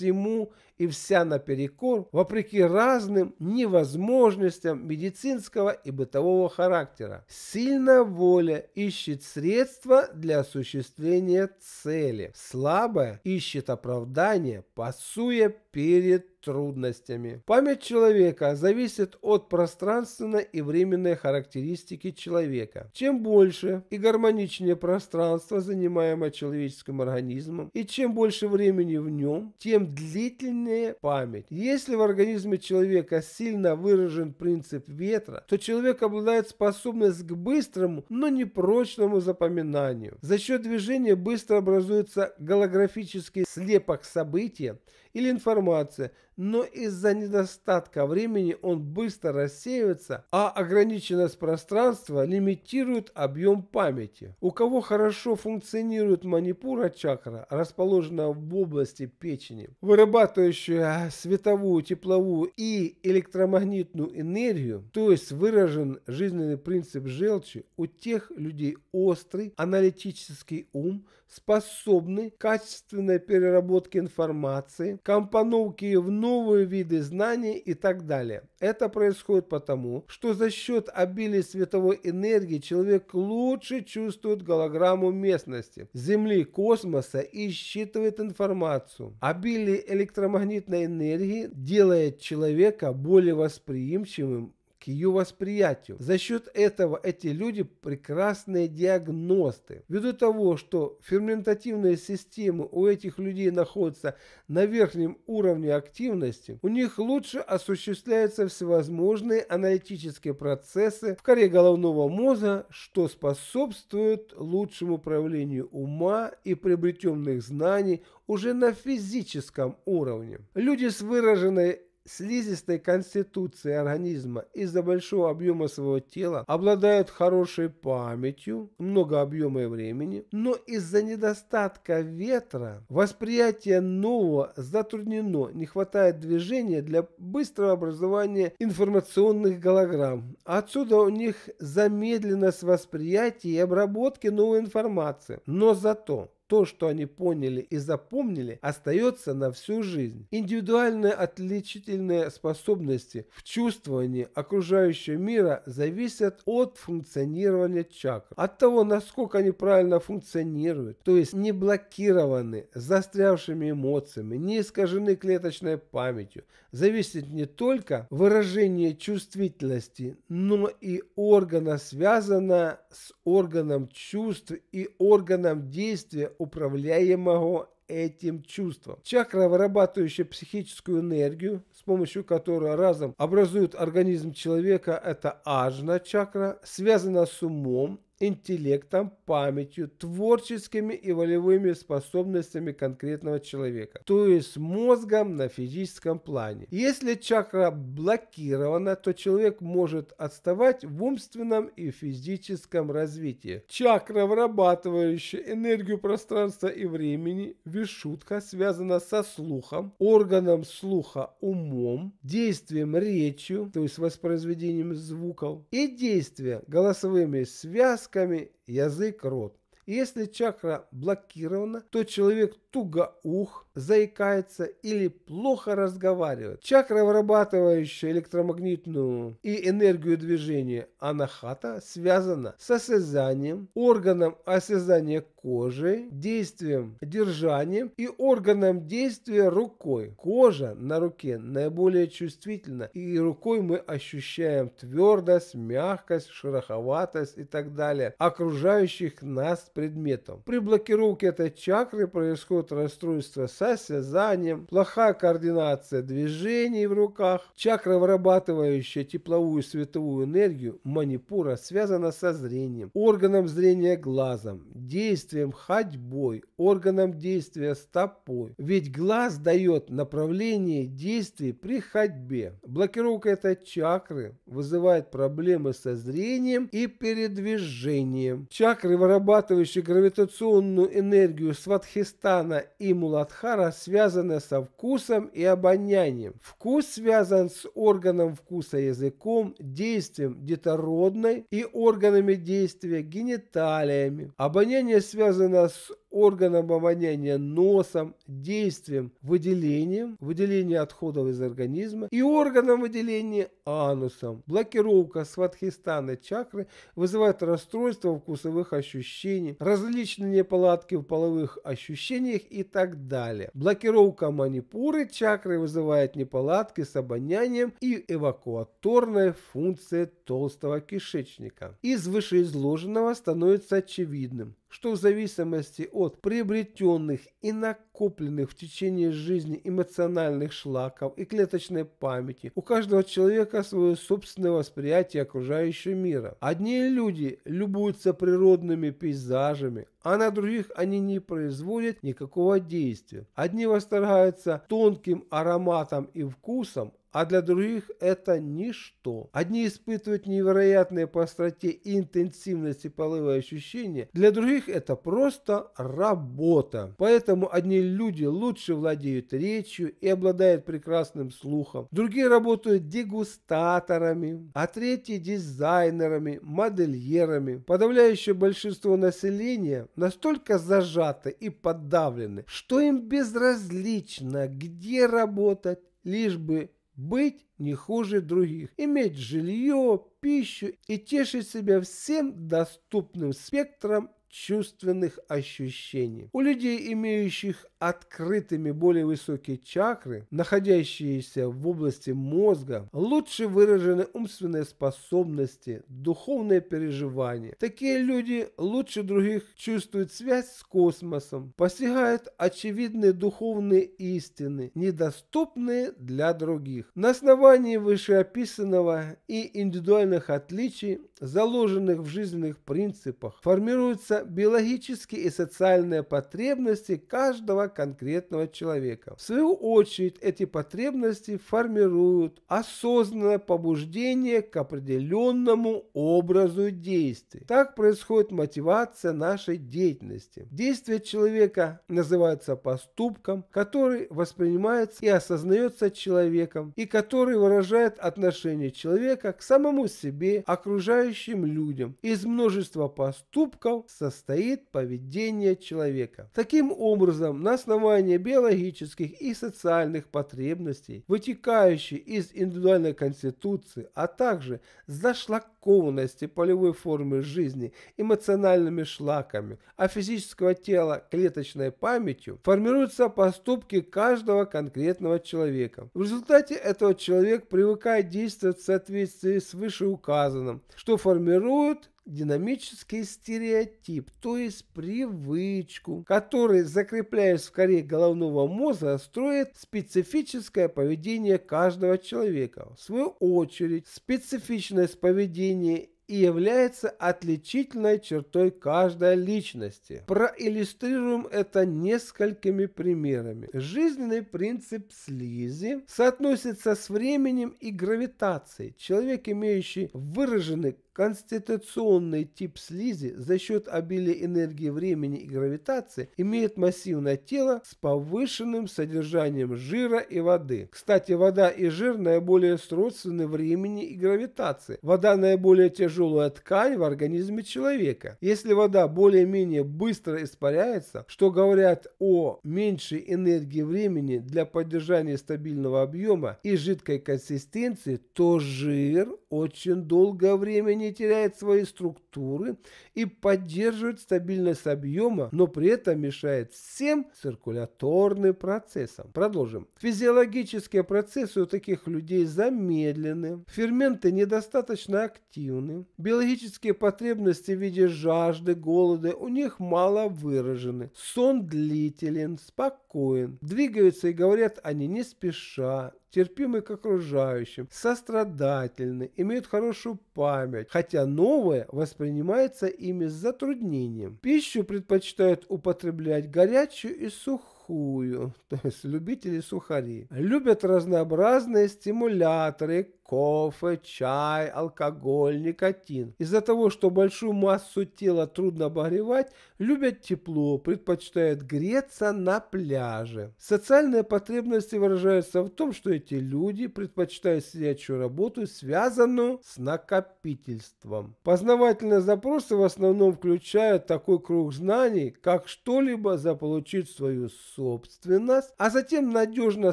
всему и вся наперекор, вопреки разным невозможностям медицинского и бытового характера. Сильная воля ищет средства для осуществления цели, слабая ищет оправдание, пасуя перед трудностями. Память человека зависит от пространственной и временной характеристики человека. Чем больше и гармоничнее пространство, занимаемое человеческим организмом, и чем больше времени в нем, тем длительнее память. Если в организме человека сильно выражен принцип ветра, то человек обладает способностью к быстрому, но не прочному запоминанию. За счет движения быстро образуется голографический слепок события или информация, но из-за недостатка времени он быстро рассеивается, а ограниченность пространства лимитирует объем памяти. У кого хорошо функционирует манипура чакра, расположенная в области печени, вырабатывающая световую, тепловую и электромагнитную энергию, то есть выражен жизненный принцип желчи, у тех людей острый аналитический ум – способны к качественной переработке информации, компоновке ее в новые виды знаний и так далее. Это происходит потому, что за счет обилия световой энергии человек лучше чувствует голограмму местности, Земли, космоса и считывает информацию. Обилие электромагнитной энергии делает человека более восприимчивым к ее восприятию. За счет этого эти люди прекрасные диагносты. Ввиду того, что ферментативные системы у этих людей находятся на верхнем уровне активности, у них лучше осуществляются всевозможные аналитические процессы в коре головного мозга, что способствует лучшему проявлению ума и приобретенных знаний уже на физическом уровне. Люди с выраженной слизистой конституции организма из-за большого объема своего тела обладают хорошей памятью, много объема и времени, но из-за недостатка ветра восприятие нового затруднено, не хватает движения для быстрого образования информационных голограмм. Отсюда у них замедленность восприятия и обработки новой информации. Но зато то, что они поняли и запомнили, остается на всю жизнь. Индивидуальные отличительные способности в чувствовании окружающего мира зависят от функционирования чакр, от того, насколько они правильно функционируют, то есть не блокированы застрявшими эмоциями, не искажены клеточной памятью. Зависит не только выражение чувствительности, но и органа, связанного с органом чувств и органом действия управляемого этим чувством. Чакра, вырабатывающая психическую энергию, с помощью которой разом образует организм человека, это ажна чакра, связана с умом, интеллектом, памятью, творческими и волевыми способностями конкретного человека, то есть мозгом на физическом плане. Если чакра блокирована, то человек может отставать в умственном и физическом развитии. Чакра, вырабатывающая энергию пространства и времени, вишутка, связана со слухом, органом слуха умом, действием речью, то есть воспроизведением звуков, и действия голосовыми связками, глазками, язык, рот если чакра блокирована, то человек туго ух, заикается или плохо разговаривает. Чакра, вырабатывающая электромагнитную и энергию движения анахата, связана с осязанием, органом осязания кожи, действием держанием и органом действия рукой. Кожа на руке наиболее чувствительна, и рукой мы ощущаем твердость, мягкость, шероховатость и так далее окружающих нас предметом. При блокировке этой чакры происходит расстройство со связанием, плохая координация движений в руках. Чакра, вырабатывающая тепловую и световую энергию манипура, связана со зрением, органом зрения глазом, действием ходьбой, органом действия стопой. Ведь глаз дает направление действий при ходьбе. Блокировка этой чакры вызывает проблемы со зрением и передвижением. Чакры, вырабатывающие использующие гравитационную энергию Сватхистана и Муладхара, связаны со вкусом и обонянием. Вкус связан с органом вкуса языком, действием детородной и органами действия гениталиями. Обоняние связано с органом обоняния носом, действием выделением, выделение отходов из организма и органом выделения анусом. Блокировка сватхистана чакры вызывает расстройство вкусовых ощущений, различные неполадки в половых ощущениях и так далее. Блокировка манипуры чакры вызывает неполадки с обонянием и эвакуаторная функция толстого кишечника. Из вышеизложенного становится очевидным, что в зависимости от приобретенных и накопленных в течение жизни эмоциональных шлаков и клеточной памяти у каждого человека свое собственное восприятие окружающего мира. Одни люди любуются природными пейзажами, а на других они не производят никакого действия. Одни восторгаются тонким ароматом и вкусом, а для других это ничто. Одни испытывают невероятные по остроте и интенсивности половые ощущения, для других это просто работа. Поэтому одни люди лучше владеют речью и обладают прекрасным слухом, другие работают дегустаторами, а третьи дизайнерами, модельерами. Подавляющее большинство населения настолько зажаты и подавлены, что им безразлично, где работать, лишь бы быть не хуже других, иметь жилье, пищу и тешить себя всем доступным спектром чувственных ощущений. У людей, имеющих открытыми более высокие чакры, находящиеся в области мозга, лучше выражены умственные способности, духовные переживания. Такие люди лучше других чувствуют связь с космосом, постигают очевидные духовные истины, недоступные для других. На основании вышеописанного и индивидуальных отличий, заложенных в жизненных принципах, формируется биологические и социальные потребности каждого конкретного человека. В свою очередь эти потребности формируют осознанное побуждение к определенному образу действий. Так происходит мотивация нашей деятельности. Действие человека называется поступком, который воспринимается и осознается человеком, и который выражает отношение человека к самому себе, окружающим людям. Из множества поступков со состоит поведение человека. Таким образом, на основании биологических и социальных потребностей, вытекающих из индивидуальной конституции, а также зашлакованности полевой формы жизни эмоциональными шлаками, а физического тела клеточной памятью, формируются поступки каждого конкретного человека. В результате этого человек привыкает действовать в соответствии с вышеуказанным, что формирует динамический стереотип, то есть привычку, который, закрепляясь в коре головного мозга, строит специфическое поведение каждого человека. В свою очередь, специфичность поведения и является отличительной чертой каждой личности. Проиллюстрируем это несколькими примерами. Жизненный принцип слизи соотносится с временем и гравитацией. Человек, имеющий выраженный Конституционный тип слизи за счет обилия энергии времени и гравитации имеет массивное тело с повышенным содержанием жира и воды. Кстати, вода и жир наиболее сродственны времени и гравитации. Вода наиболее тяжелая ткань в организме человека. Если вода более-менее быстро испаряется, что говорят о меньшей энергии времени для поддержания стабильного объема и жидкой консистенции, то жир очень долгое время не теряет свои структуры и поддерживает стабильность объема, но при этом мешает всем циркуляторным процессам. Продолжим. Физиологические процессы у таких людей замедлены, ферменты недостаточно активны, биологические потребности в виде жажды, голода у них мало выражены, сон длителен, спокоен, двигаются и говорят они не спеша, терпимы к окружающим, сострадательны, имеют хорошую память, хотя новое воспринимается ими с затруднением. Пищу предпочитают употреблять горячую и сухую, [laughs] то есть любители сухари. Любят разнообразные стимуляторы, кофе, э, чай, алкоголь, никотин. Из-за того, что большую массу тела трудно обогревать, любят тепло, предпочитают греться на пляже. Социальные потребности выражаются в том, что эти люди предпочитают сидячую работу, связанную с накопительством. Познавательные запросы в основном включают такой круг знаний, как что-либо заполучить в свою собственность, а затем надежно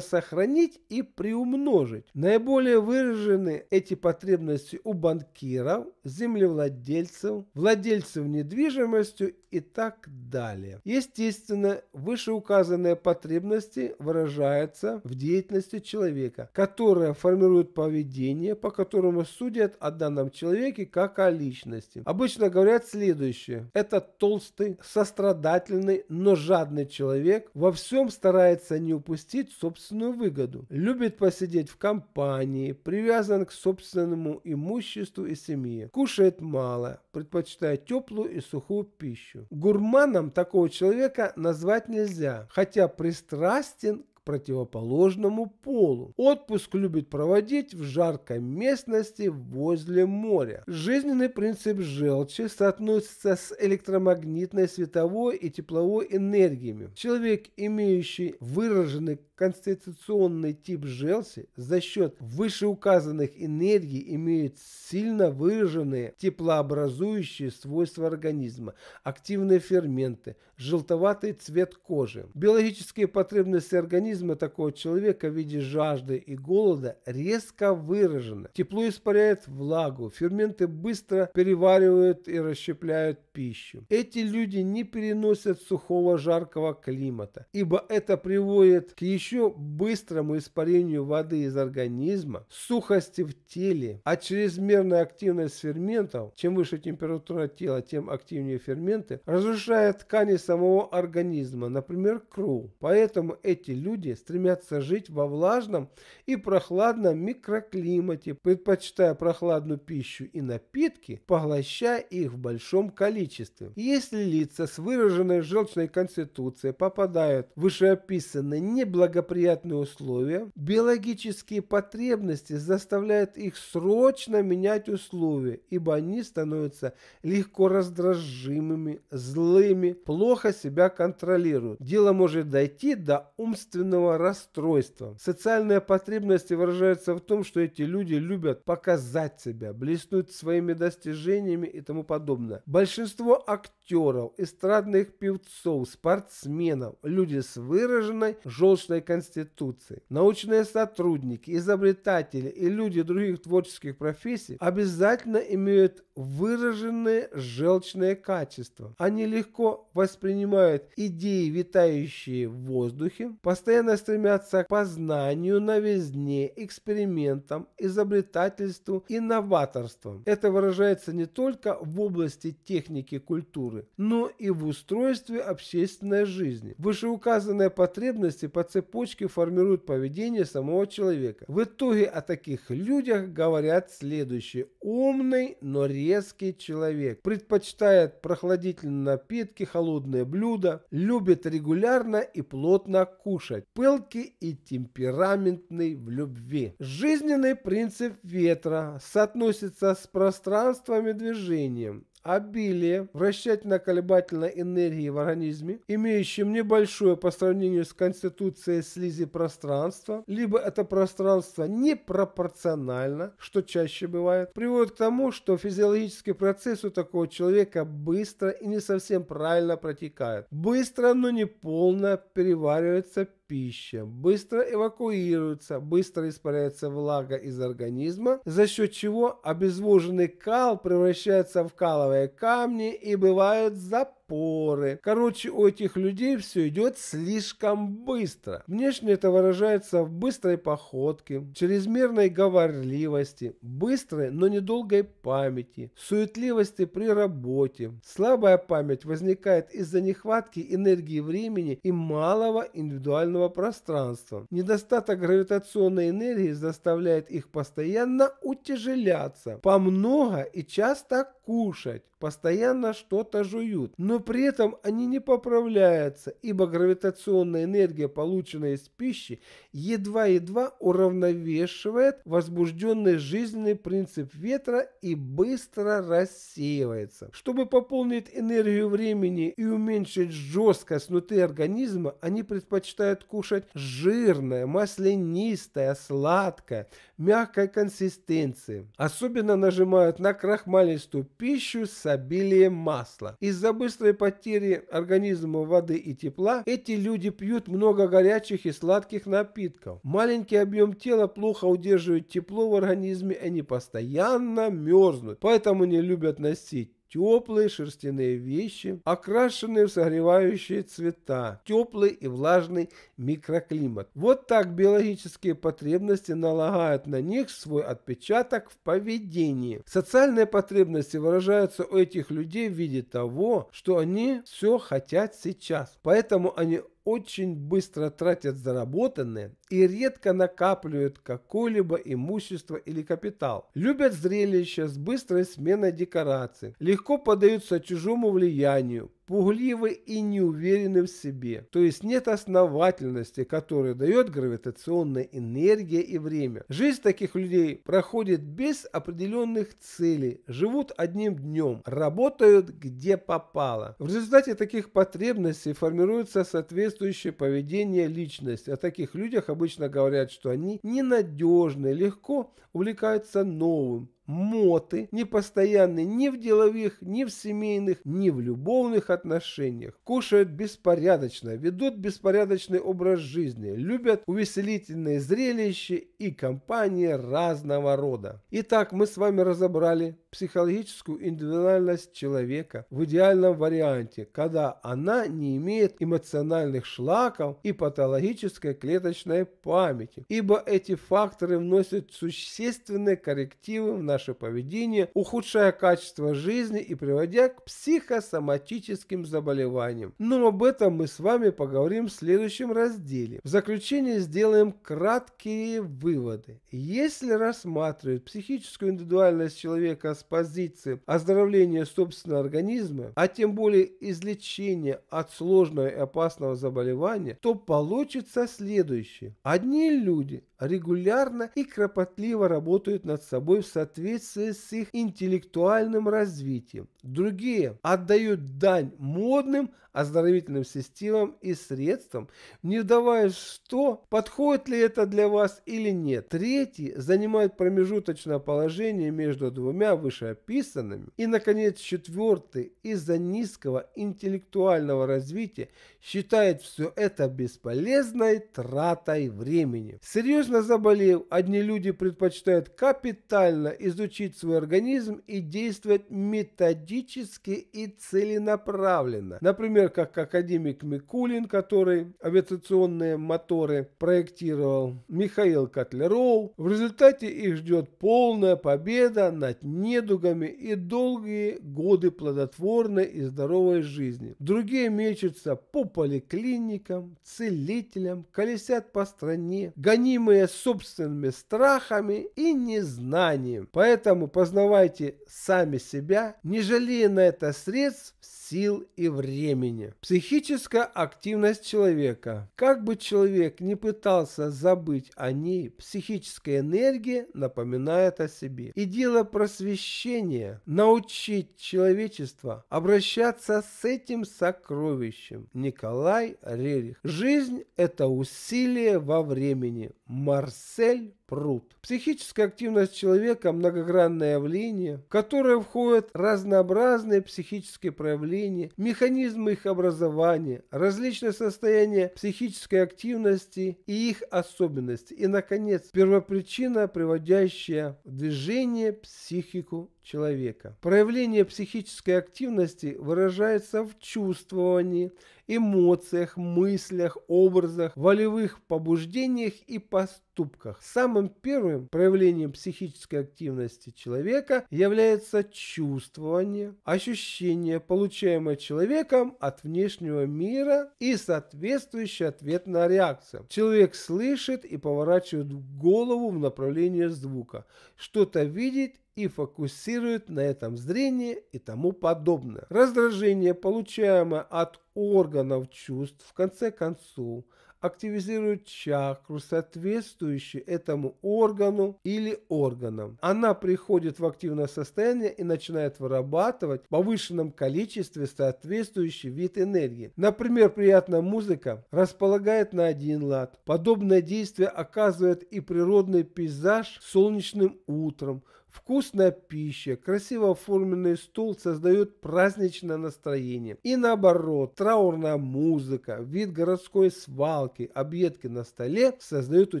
сохранить и приумножить. Наиболее выраженные выражены эти потребности у банкиров, землевладельцев, владельцев недвижимостью и так далее. Естественно, вышеуказанные потребности выражаются в деятельности человека, которая формирует поведение, по которому судят о данном человеке как о личности. Обычно говорят следующее. Это толстый, сострадательный, но жадный человек, во всем старается не упустить собственную выгоду, любит посидеть в компании, привязан привязан к собственному имуществу и семье. Кушает мало, предпочитая теплую и сухую пищу. Гурманом такого человека назвать нельзя, хотя пристрастен противоположному полу. Отпуск любит проводить в жаркой местности возле моря. Жизненный принцип желчи соотносится с электромагнитной, световой и тепловой энергиями. Человек, имеющий выраженный конституционный тип желчи, за счет вышеуказанных энергий имеет сильно выраженные теплообразующие свойства организма, активные ферменты, желтоватый цвет кожи. Биологические потребности организма организма такого человека в виде жажды и голода резко выражена. Тепло испаряет влагу, ферменты быстро переваривают и расщепляют пищу. Эти люди не переносят сухого жаркого климата, ибо это приводит к еще быстрому испарению воды из организма, сухости в теле, а чрезмерная активность ферментов, чем выше температура тела, тем активнее ферменты, разрушает ткани самого организма, например, кровь. Поэтому эти люди люди стремятся жить во влажном и прохладном микроклимате, предпочитая прохладную пищу и напитки, поглощая их в большом количестве. Если лица с выраженной желчной конституцией попадают в вышеописанные неблагоприятные условия, биологические потребности заставляют их срочно менять условия, ибо они становятся легко раздражимыми, злыми, плохо себя контролируют. Дело может дойти до умственного умственного расстройства. Социальные потребности выражаются в том, что эти люди любят показать себя, блеснуть своими достижениями и тому подобное. Большинство актеров, эстрадных певцов, спортсменов – люди с выраженной желчной конституцией. Научные сотрудники, изобретатели и люди других творческих профессий обязательно имеют выраженные желчные качества. Они легко воспринимают идеи, витающие в воздухе, постоянно постоянно стремятся к познанию, новизне, экспериментам, изобретательству и новаторству. Это выражается не только в области техники культуры, но и в устройстве общественной жизни. Вышеуказанные потребности по цепочке формируют поведение самого человека. В итоге о таких людях говорят следующее. Умный, но резкий человек. Предпочитает прохладительные напитки, холодные блюда. Любит регулярно и плотно кушать пылкий и темпераментный в любви. Жизненный принцип ветра соотносится с пространством и движением, обилие вращательно-колебательной энергии в организме, имеющем небольшое по сравнению с конституцией слизи пространства, либо это пространство непропорционально, что чаще бывает, приводит к тому, что физиологический процесс у такого человека быстро и не совсем правильно протекает. Быстро, но не полно переваривается, пища, быстро эвакуируется, быстро испаряется влага из организма, за счет чего обезвоженный кал превращается в каловые камни и бывают запахи запоры. Короче, у этих людей все идет слишком быстро. Внешне это выражается в быстрой походке, чрезмерной говорливости, быстрой, но недолгой памяти, суетливости при работе. Слабая память возникает из-за нехватки энергии времени и малого индивидуального пространства. Недостаток гравитационной энергии заставляет их постоянно утяжеляться, по много и часто кушать, постоянно что-то жуют, но но при этом они не поправляются, ибо гравитационная энергия, полученная из пищи, едва-едва уравновешивает возбужденный жизненный принцип ветра и быстро рассеивается. Чтобы пополнить энергию времени и уменьшить жесткость внутри организма, они предпочитают кушать жирное, маслянистое, сладкое – мягкой консистенции. Особенно нажимают на крахмалистую пищу с обилием масла. Из-за быстрой потери организма воды и тепла эти люди пьют много горячих и сладких напитков. Маленький объем тела плохо удерживает тепло в организме, они постоянно мерзнут, поэтому не любят носить теплые шерстяные вещи, окрашенные в согревающие цвета, теплый и влажный микроклимат. Вот так биологические потребности налагают на них свой отпечаток в поведении. Социальные потребности выражаются у этих людей в виде того, что они все хотят сейчас. Поэтому они очень быстро тратят заработанное и редко накапливают какое-либо имущество или капитал. Любят зрелища с быстрой сменой декораций, легко поддаются чужому влиянию, пугливы и не уверены в себе, то есть нет основательности, которую дает гравитационная энергия и время. Жизнь таких людей проходит без определенных целей, живут одним днем, работают где попало. В результате таких потребностей формируется соответствующее поведение личности. О таких людях обычно говорят, что они ненадежны, легко увлекаются новым, моты, непостоянные ни в деловых, ни в семейных, ни в любовных отношениях, кушают беспорядочно, ведут беспорядочный образ жизни, любят увеселительные зрелища и компании разного рода. Итак, мы с вами разобрали психологическую индивидуальность человека в идеальном варианте, когда она не имеет эмоциональных шлаков и патологической клеточной памяти, ибо эти факторы вносят существенные коррективы в наш наше поведение, ухудшая качество жизни и приводя к психосоматическим заболеваниям. Но об этом мы с вами поговорим в следующем разделе. В заключение сделаем краткие выводы. Если рассматривать психическую индивидуальность человека с позиции оздоровления собственного организма, а тем более излечения от сложного и опасного заболевания, то получится следующее. Одни люди регулярно и кропотливо работают над собой в соответствии с их интеллектуальным развитием. Другие отдают дань модным, оздоровительным системам и средствам, не вдаваясь в то, подходит ли это для вас или нет. Третий занимает промежуточное положение между двумя вышеописанными. И, наконец, четвертый из-за низкого интеллектуального развития считает все это бесполезной тратой времени. Серьезно заболев, одни люди предпочитают капитально изучить свой организм и действовать методически и целенаправленно. Например, как академик Микулин, который авиационные моторы проектировал, Михаил Котляров. В результате их ждет полная победа над недугами и долгие годы плодотворной и здоровой жизни. Другие мечутся по поликлиникам, целителям, колесят по стране, гонимые собственными страхами и незнанием. Поэтому познавайте сами себя, не жалея на это средств, сил и времени. Психическая активность человека. Как бы человек ни пытался забыть о ней, психическая энергия напоминает о себе. И дело просвещения – научить человечество обращаться с этим сокровищем. Николай Рерих. Жизнь – это усилие во времени. Марсель пруд. Психическая активность человека – многогранное явление, в которое входят разнообразные психические проявления гордыни, механизмы их образования, различные состояния психической активности и их особенности. И, наконец, первопричина, приводящая в движение психику человека. Проявление психической активности выражается в чувствовании, эмоциях, мыслях, образах, волевых побуждениях и поступках. Самым первым проявлением психической активности человека является чувствование, ощущение, получаемое человеком от внешнего мира и соответствующая ответная реакция. Человек слышит и поворачивает голову в направлении звука, что-то видит и фокусируют на этом зрение и тому подобное. Раздражение, получаемое от органов чувств, в конце концов, активизирует чакру, соответствующую этому органу или органам. Она приходит в активное состояние и начинает вырабатывать в повышенном количестве соответствующий вид энергии. Например, приятная музыка располагает на один лад. Подобное действие оказывает и природный пейзаж солнечным утром – Вкусная пища, красиво оформленный стол создают праздничное настроение. И наоборот, траурная музыка, вид городской свалки, объедки на столе создают у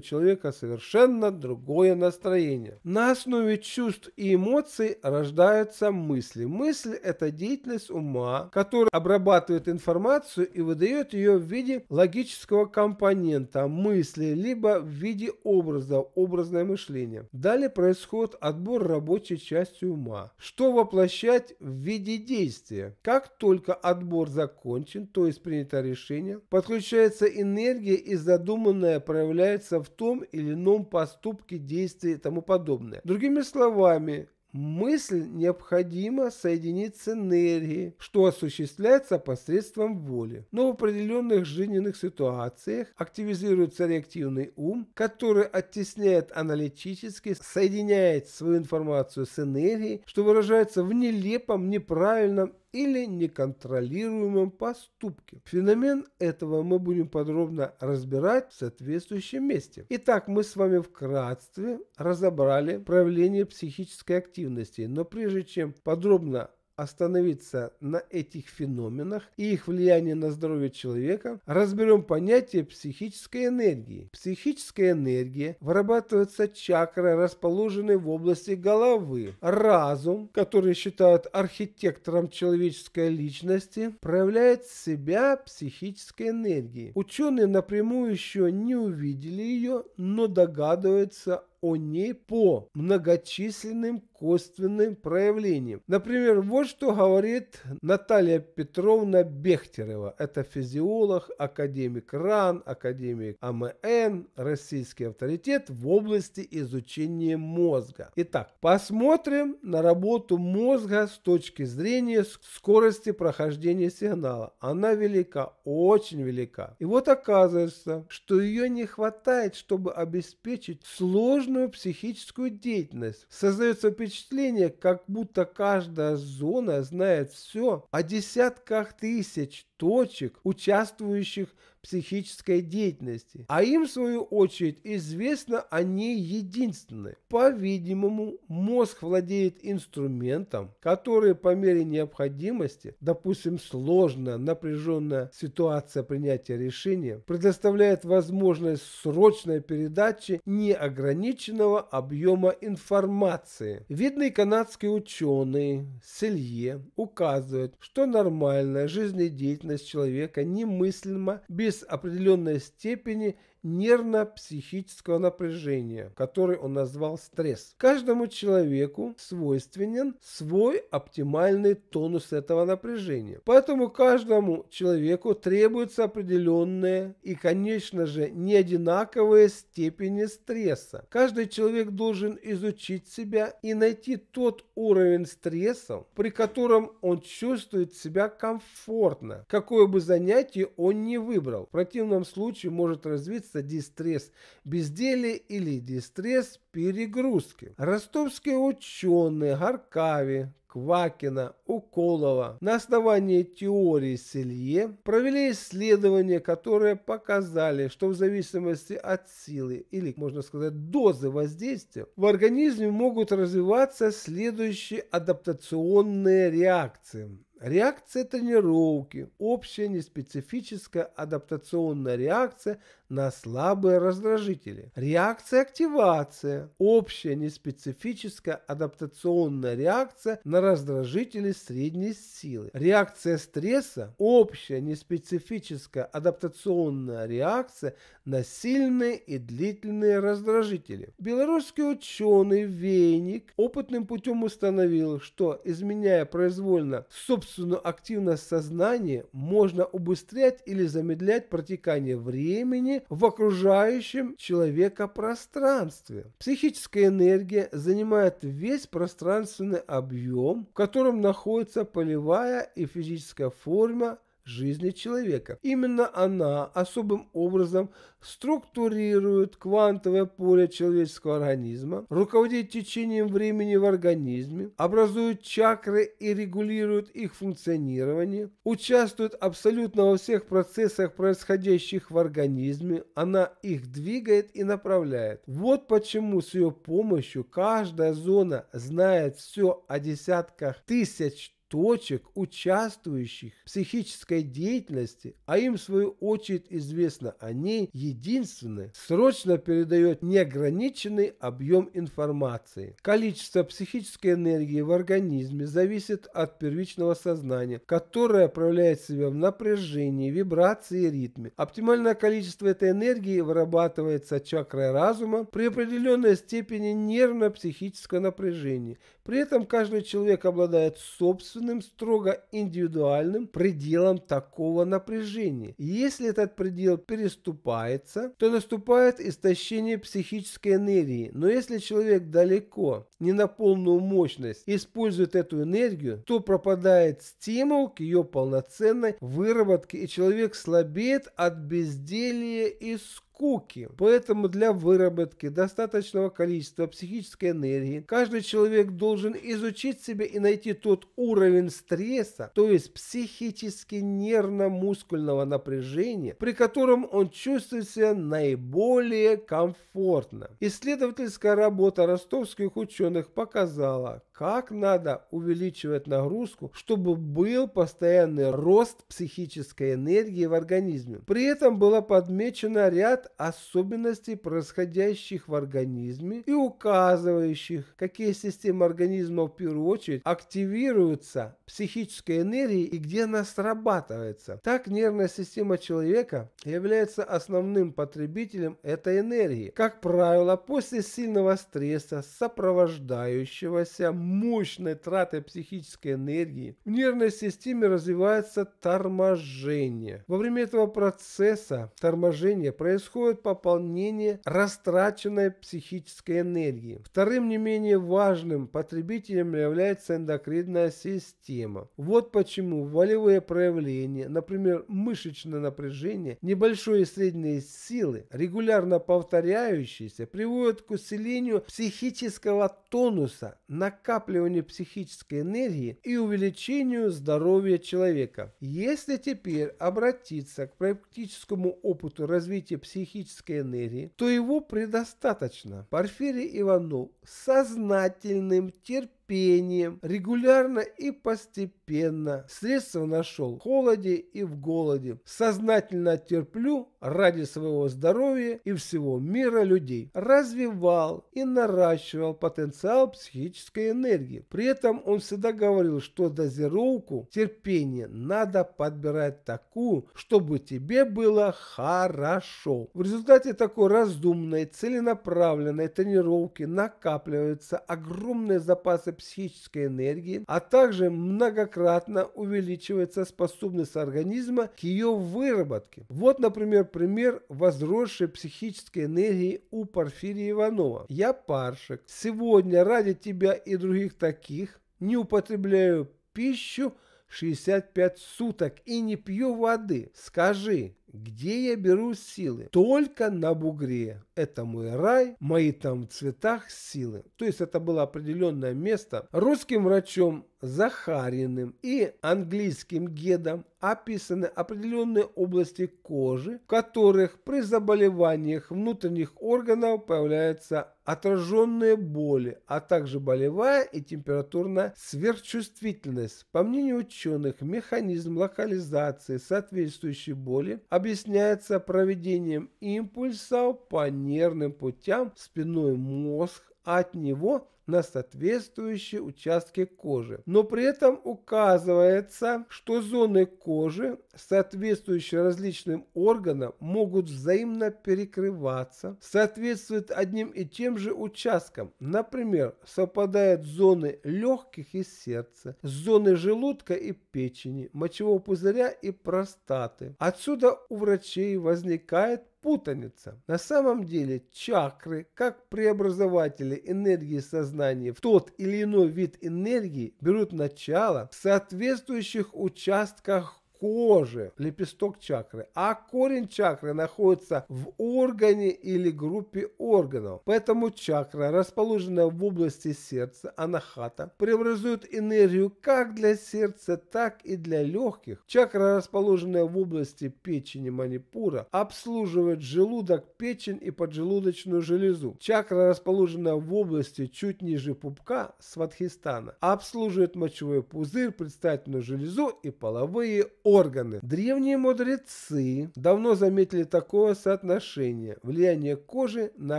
человека совершенно другое настроение. На основе чувств и эмоций рождаются мысли. Мысль – это деятельность ума, которая обрабатывает информацию и выдает ее в виде логического компонента мысли, либо в виде образа, образное мышление. Далее происходит отбор разговор рабочей частью ума, что воплощать в виде действия. Как только отбор закончен, то есть принято решение, подключается энергия и задуманное проявляется в том или ином поступке, действии и тому подобное. Другими словами, мысль необходимо соединить с энергией, что осуществляется посредством воли. Но в определенных жизненных ситуациях активизируется реактивный ум, который оттесняет аналитически, соединяет свою информацию с энергией, что выражается в нелепом, неправильном или неконтролируемом поступке. Феномен этого мы будем подробно разбирать в соответствующем месте. Итак, мы с вами вкратце разобрали проявление психической активности, но прежде чем подробно остановиться на этих феноменах и их влиянии на здоровье человека, разберем понятие психической энергии. Психическая энергия вырабатывается чакры, расположенные в области головы. Разум, который считают архитектором человеческой личности, проявляет себя психической энергией. Ученые напрямую еще не увидели ее, но догадываются о ней по многочисленным косвенным проявлениям. Например, вот что говорит Наталья Петровна Бехтерева. Это физиолог, академик РАН, академик АМН, российский авторитет в области изучения мозга. Итак, посмотрим на работу мозга с точки зрения скорости прохождения сигнала. Она велика, очень велика. И вот оказывается, что ее не хватает, чтобы обеспечить сложность сложную психическую деятельность. Создается впечатление, как будто каждая зона знает все о десятках тысяч точек, участвующих в психической деятельности, а им, в свою очередь, известно о ней единственной. По-видимому, мозг владеет инструментом, который по мере необходимости, допустим, сложная, напряженная ситуация принятия решения, предоставляет возможность срочной передачи неограниченного объема информации. Видный канадский ученый Селье указывает, что нормальная жизнедеятельность человека немыслима без без определенной степени нервно-психического напряжения, который он назвал стресс. Каждому человеку свойственен свой оптимальный тонус этого напряжения. Поэтому каждому человеку требуются определенные и, конечно же, не одинаковые степени стресса. Каждый человек должен изучить себя и найти тот уровень стресса, при котором он чувствует себя комфортно, какое бы занятие он ни выбрал. В противном случае может развиться говорится дистресс безделия или дистресс перегрузки. Ростовские ученые Гаркави, Квакина, Уколова на основании теории Селье провели исследования, которые показали, что в зависимости от силы или, можно сказать, дозы воздействия в организме могут развиваться следующие адаптационные реакции. Реакция тренировки – общая неспецифическая адаптационная реакция на слабые раздражители. Реакция активация, общая неспецифическая адаптационная реакция на раздражители средней силы. Реакция стресса, общая неспецифическая адаптационная реакция на сильные и длительные раздражители. Белорусский ученый Вейник опытным путем установил, что изменяя произвольно собственную активность сознания, можно убыстрять или замедлять протекание времени в окружающем человека пространстве. Психическая энергия занимает весь пространственный объем, в котором находится полевая и физическая форма жизни человека. Именно она особым образом структурирует квантовое поле человеческого организма, руководит течением времени в организме, образует чакры и регулирует их функционирование, участвует абсолютно во всех процессах, происходящих в организме, она их двигает и направляет. Вот почему с ее помощью каждая зона знает все о десятках тысяч точек, участвующих в психической деятельности, а им в свою очередь известно о ней, единственное, срочно передает неограниченный объем информации. Количество психической энергии в организме зависит от первичного сознания, которое проявляет себя в напряжении, вибрации и ритме. Оптимальное количество этой энергии вырабатывается чакрой разума при определенной степени нервно-психического напряжения. При этом каждый человек обладает собственным единственным строго индивидуальным пределом такого напряжения. если этот предел переступается, то наступает истощение психической энергии. Но если человек далеко, не на полную мощность, использует эту энергию, то пропадает стимул к ее полноценной выработке, и человек слабеет от безделья и скорости скуки. Поэтому для выработки достаточного количества психической энергии каждый человек должен изучить себя и найти тот уровень стресса, то есть психически нервно-мускульного напряжения, при котором он чувствует себя наиболее комфортно. Исследовательская работа ростовских ученых показала, как надо увеличивать нагрузку, чтобы был постоянный рост психической энергии в организме. При этом было подмечено ряд особенностей, происходящих в организме и указывающих, какие системы организма в первую очередь активируются психической энергией и где она срабатывается. Так нервная система человека является основным потребителем этой энергии. Как правило, после сильного стресса, сопровождающегося мощной тратой психической энергии, в нервной системе развивается торможение. Во время этого процесса торможения происходит пополнение растраченной психической энергии. Вторым не менее важным потребителем является эндокринная система. Вот почему волевые проявления, например, мышечное напряжение, небольшие и средней силы, регулярно повторяющиеся, приводят к усилению психического тонуса, накапливания накапливанию психической энергии и увеличению здоровья человека. Если теперь обратиться к практическому опыту развития психической энергии, то его предостаточно. Порфирий Иванов сознательным терпением регулярно и постепенно постепенно. Средства нашел в холоде и в голоде. Сознательно терплю ради своего здоровья и всего мира людей. Развивал и наращивал потенциал психической энергии. При этом он всегда говорил, что дозировку терпения надо подбирать такую, чтобы тебе было хорошо. В результате такой раздумной целенаправленной тренировки накапливаются огромные запасы психической энергии, а также многократно многократно увеличивается способность организма к ее выработке. Вот, например, пример возросшей психической энергии у Порфирия Иванова. Я паршик. Сегодня ради тебя и других таких не употребляю пищу 65 суток и не пью воды. Скажи, где я беру силы? Только на бугре. Это мой рай, мои там в цветах силы. То есть это было определенное место. Русским врачом Захариным и английским гедом описаны определенные области кожи, в которых при заболеваниях внутренних органов появляются отраженные боли, а также болевая и температурная сверхчувствительность. По мнению ученых, механизм локализации соответствующей боли объясняется проведением импульсов по нервным путям в спиной мозг, а от него на соответствующие участки кожи. Но при этом указывается, что зоны кожи, соответствующие различным органам, могут взаимно перекрываться, соответствуют одним и тем же участкам. Например, совпадают зоны легких и сердца, зоны желудка и печени, мочевого пузыря и простаты. Отсюда у врачей возникает путаница. На самом деле чакры, как преобразователи энергии сознания в тот или иной вид энергии, берут начало в соответствующих участках коже, лепесток чакры, а корень чакры находится в органе или группе органов. Поэтому чакра, расположенная в области сердца, анахата, преобразует энергию как для сердца, так и для легких. Чакра, расположенная в области печени манипура, обслуживает желудок, печень и поджелудочную железу. Чакра, расположенная в области чуть ниже пупка, сватхистана, обслуживает мочевой пузырь, предстательную железу и половые органы. Древние мудрецы давно заметили такое соотношение влияния кожи на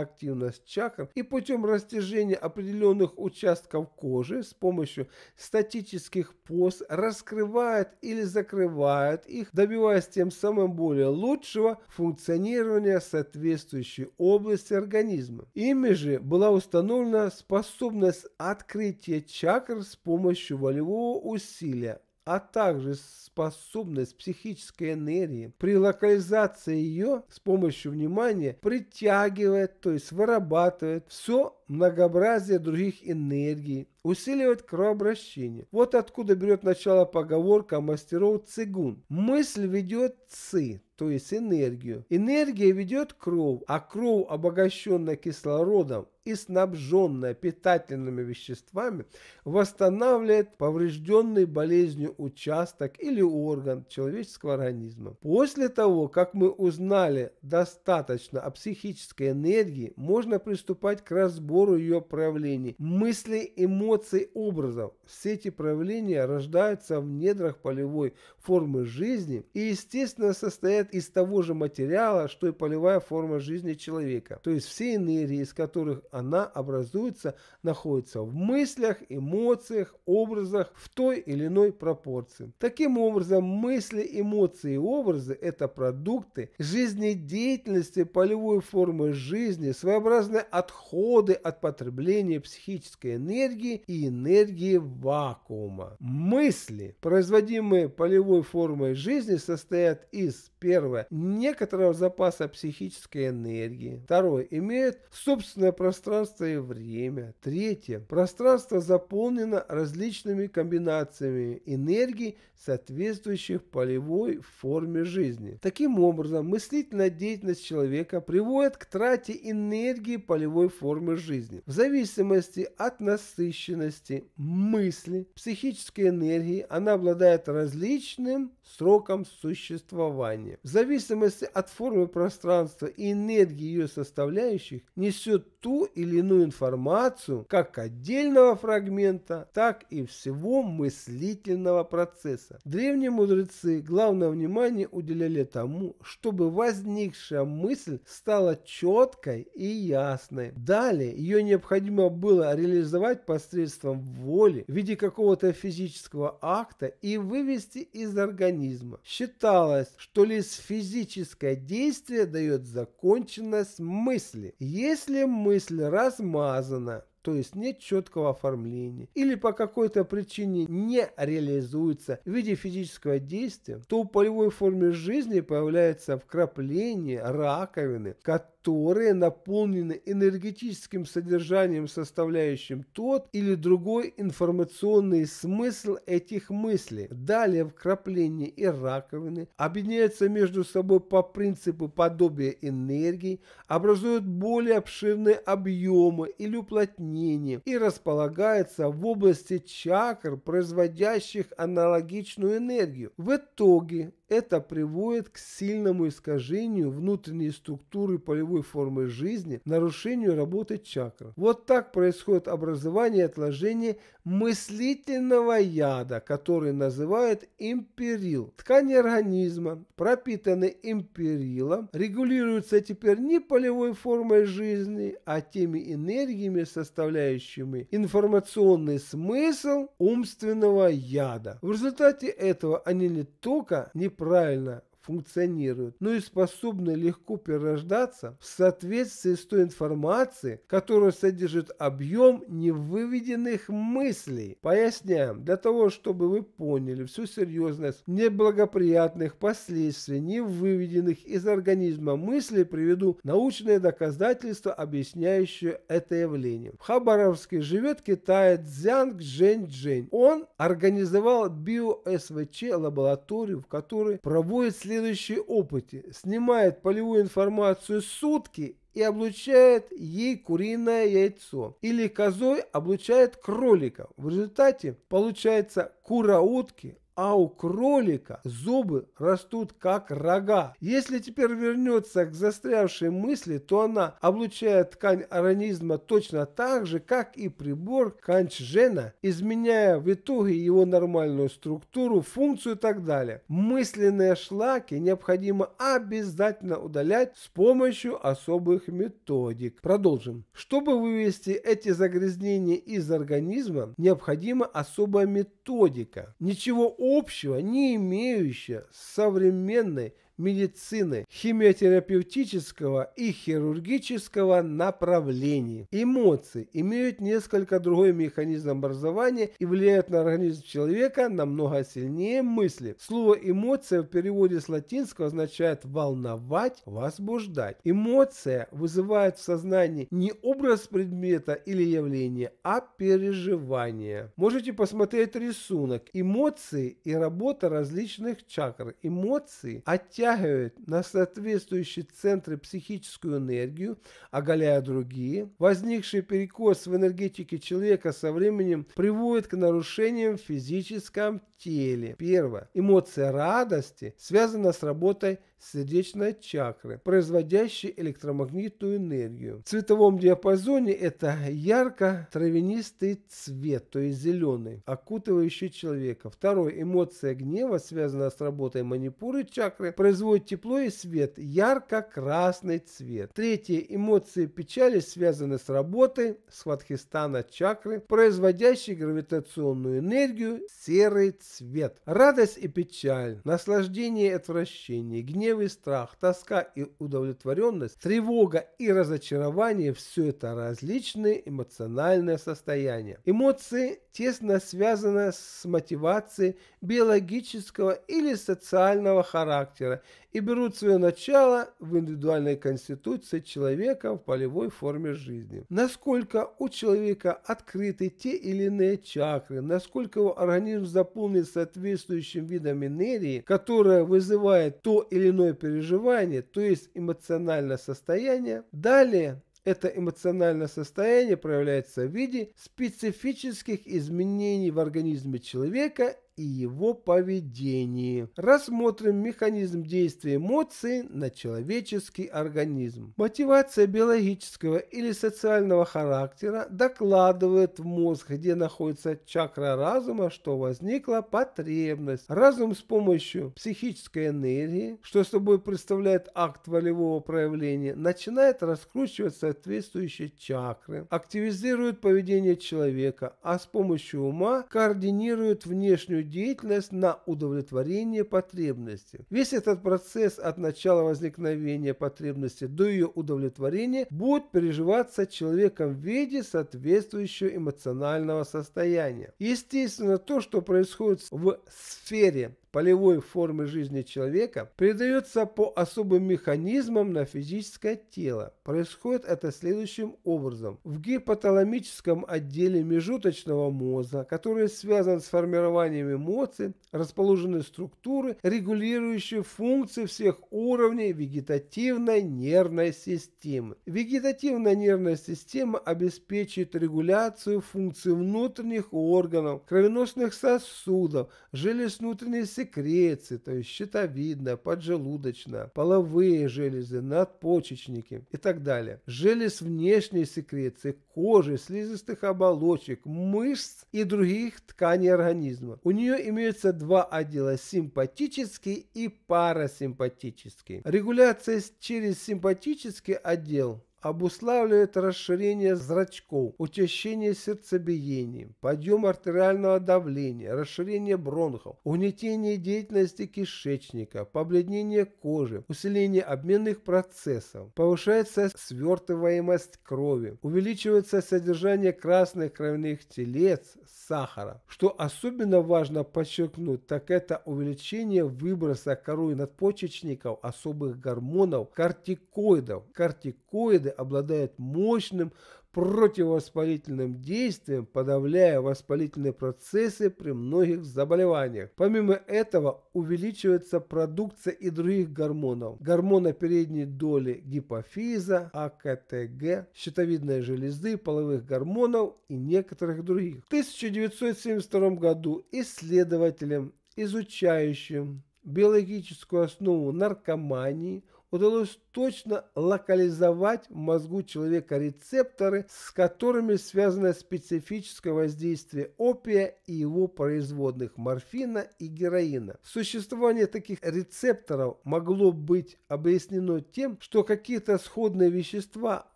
активность чакр и путем растяжения определенных участков кожи с помощью статических поз раскрывает или закрывает их, добиваясь тем самым более лучшего функционирования соответствующей области организма. Ими же была установлена способность открытия чакр с помощью волевого усилия а также способность психической энергии при локализации ее с помощью внимания притягивает, то есть вырабатывает все многообразие других энергий, усиливает кровообращение. Вот откуда берет начало поговорка мастеров цигун. Мысль ведет ци, то есть энергию. Энергия ведет кровь, а кровь, обогащенная кислородом, и снабженная питательными веществами восстанавливает поврежденный болезнью участок или орган человеческого организма. После того, как мы узнали достаточно о психической энергии, можно приступать к разбору ее проявлений, мысли, эмоций, образов. Все эти проявления рождаются в недрах полевой формы жизни и, естественно, состоят из того же материала, что и полевая форма жизни человека, то есть все энергии, из которых она образуется, находится в мыслях, эмоциях, образах в той или иной пропорции. Таким образом, мысли, эмоции и образы – это продукты жизнедеятельности полевой формы жизни, своеобразные отходы от потребления психической энергии и энергии вакуума. Мысли, производимые полевой формой жизни, состоят из, первое, некоторого запаса психической энергии, второе, имеют собственное пространство пространство и время. Третье. Пространство заполнено различными комбинациями энергий, соответствующих полевой форме жизни. Таким образом, мыслительная деятельность человека приводит к трате энергии полевой формы жизни. В зависимости от насыщенности мысли, психической энергии, она обладает различным сроком существования. В зависимости от формы пространства и энергии ее составляющих, несет ту или иную информацию как отдельного фрагмента, так и всего мыслительного процесса. Древние мудрецы главное внимание уделяли тому, чтобы возникшая мысль стала четкой и ясной. Далее ее необходимо было реализовать посредством воли в виде какого-то физического акта и вывести из организма. Считалось, что лишь физическое действие дает законченность мысли. Если мысль мысль размазана, то есть нет четкого оформления, или по какой-то причине не реализуется в виде физического действия, то у полевой форме жизни появляется вкрапление раковины, которое которые наполнены энергетическим содержанием, составляющим тот или другой информационный смысл этих мыслей. Далее вкрапления и раковины объединяются между собой по принципу подобия энергии, образуют более обширные объемы или уплотнения и располагаются в области чакр, производящих аналогичную энергию. В итоге это приводит к сильному искажению внутренней структуры полевой формы жизни, нарушению работы чакр. Вот так происходит образование и отложение мыслительного яда, который называют империл. Ткани организма, пропитанные империлом, регулируются теперь не полевой формой жизни, а теми энергиями, составляющими информационный смысл умственного яда. В результате этого они не только не правильно функционируют, но ну и способны легко перерождаться в соответствии с той информацией, которая содержит объем невыведенных мыслей. Поясняем, для того, чтобы вы поняли всю серьезность неблагоприятных последствий невыведенных из организма мыслей, приведу научные доказательства, объясняющие это явление. В Хабаровске живет китаец Цзянг Жень-Жень. Он организовал био-СВЧ лабораторию, в которой проводит следствие следующие опыте. Снимает полевую информацию с утки и облучает ей куриное яйцо. Или козой облучает кролика. В результате получается кура утки, а у кролика зубы растут как рога. Если теперь вернется к застрявшей мысли, то она облучает ткань организма точно так же, как и прибор Канчжена, изменяя в итоге его нормальную структуру, функцию и так далее. Мысленные шлаки необходимо обязательно удалять с помощью особых методик. Продолжим. Чтобы вывести эти загрязнения из организма, необходима особая методика. Ничего общего не имеющая с современной медицины химиотерапевтического и хирургического направлений. Эмоции имеют несколько другой механизм образования и влияют на организм человека намного сильнее мысли. Слово «эмоция» в переводе с латинского означает «волновать», «возбуждать». Эмоция вызывает в сознании не образ предмета или явления, а переживание. Можете посмотреть рисунок. Эмоции и работа различных чакр. Эмоции оттягивают перетягивает на соответствующие центры психическую энергию, оголяя другие. Возникший перекос в энергетике человека со временем приводит к нарушениям в физическом, теле. Первое. Эмоция радости связана с работой сердечной чакры, производящей электромагнитную энергию. В цветовом диапазоне это ярко-травянистый цвет, то есть зеленый, окутывающий человека. Второе. Эмоция гнева связана с работой манипуры чакры, производит тепло и свет, ярко-красный цвет. Третье. Эмоции печали связаны с работой сватхистана чакры, производящей гравитационную энергию, серый цвет свет, радость и печаль, наслаждение и отвращение, гнев и страх, тоска и удовлетворенность, тревога и разочарование – все это различные эмоциональные состояния. Эмоции тесно связаны с мотивацией биологического или социального характера и берут свое начало в индивидуальной конституции человека в полевой форме жизни. Насколько у человека открыты те или иные чакры, насколько его организм заполнен соответствующим видом энергии, которая вызывает то или иное переживание, то есть эмоциональное состояние. Далее это эмоциональное состояние проявляется в виде специфических изменений в организме человека и его поведении. Рассмотрим механизм действия эмоций на человеческий организм. Мотивация биологического или социального характера докладывает в мозг, где находится чакра разума, что возникла потребность. Разум с помощью психической энергии, что собой представляет акт волевого проявления, начинает раскручивать соответствующие чакры, активизирует поведение человека, а с помощью ума координирует внешнюю деятельность на удовлетворение потребности. Весь этот процесс от начала возникновения потребности до ее удовлетворения будет переживаться человеком в виде соответствующего эмоционального состояния. Естественно, то, что происходит в сфере полевой формы жизни человека передается по особым механизмам на физическое тело. Происходит это следующим образом. В гипоталамическом отделе межуточного мозга, который связан с формированием эмоций, расположены структуры, регулирующие функции всех уровней вегетативной нервной системы. Вегетативная нервная система обеспечивает регуляцию функций внутренних органов, кровеносных сосудов, желез внутренней системы, секреции, то есть щитовидная, поджелудочная, половые железы, надпочечники и так далее. Желез внешней секреции, кожи, слизистых оболочек, мышц и других тканей организма. У нее имеются два отдела – симпатический и парасимпатический. Регуляция через симпатический отдел обуславливает расширение зрачков, учащение сердцебиения, подъем артериального давления, расширение бронхов, угнетение деятельности кишечника, побледнение кожи, усиление обменных процессов, повышается свертываемость крови, увеличивается содержание красных кровяных телец, сахара. Что особенно важно подчеркнуть, так это увеличение выброса коры надпочечников особых гормонов, кортикоидов, кортикоидов, глюкоиды обладают мощным противовоспалительным действием, подавляя воспалительные процессы при многих заболеваниях. Помимо этого увеличивается продукция и других гормонов. Гормона передней доли гипофиза, АКТГ, щитовидной железы, половых гормонов и некоторых других. В 1972 году исследователям, изучающим биологическую основу наркомании, удалось точно локализовать в мозгу человека рецепторы, с которыми связано специфическое воздействие опия и его производных морфина и героина. Существование таких рецепторов могло быть объяснено тем, что какие-то сходные вещества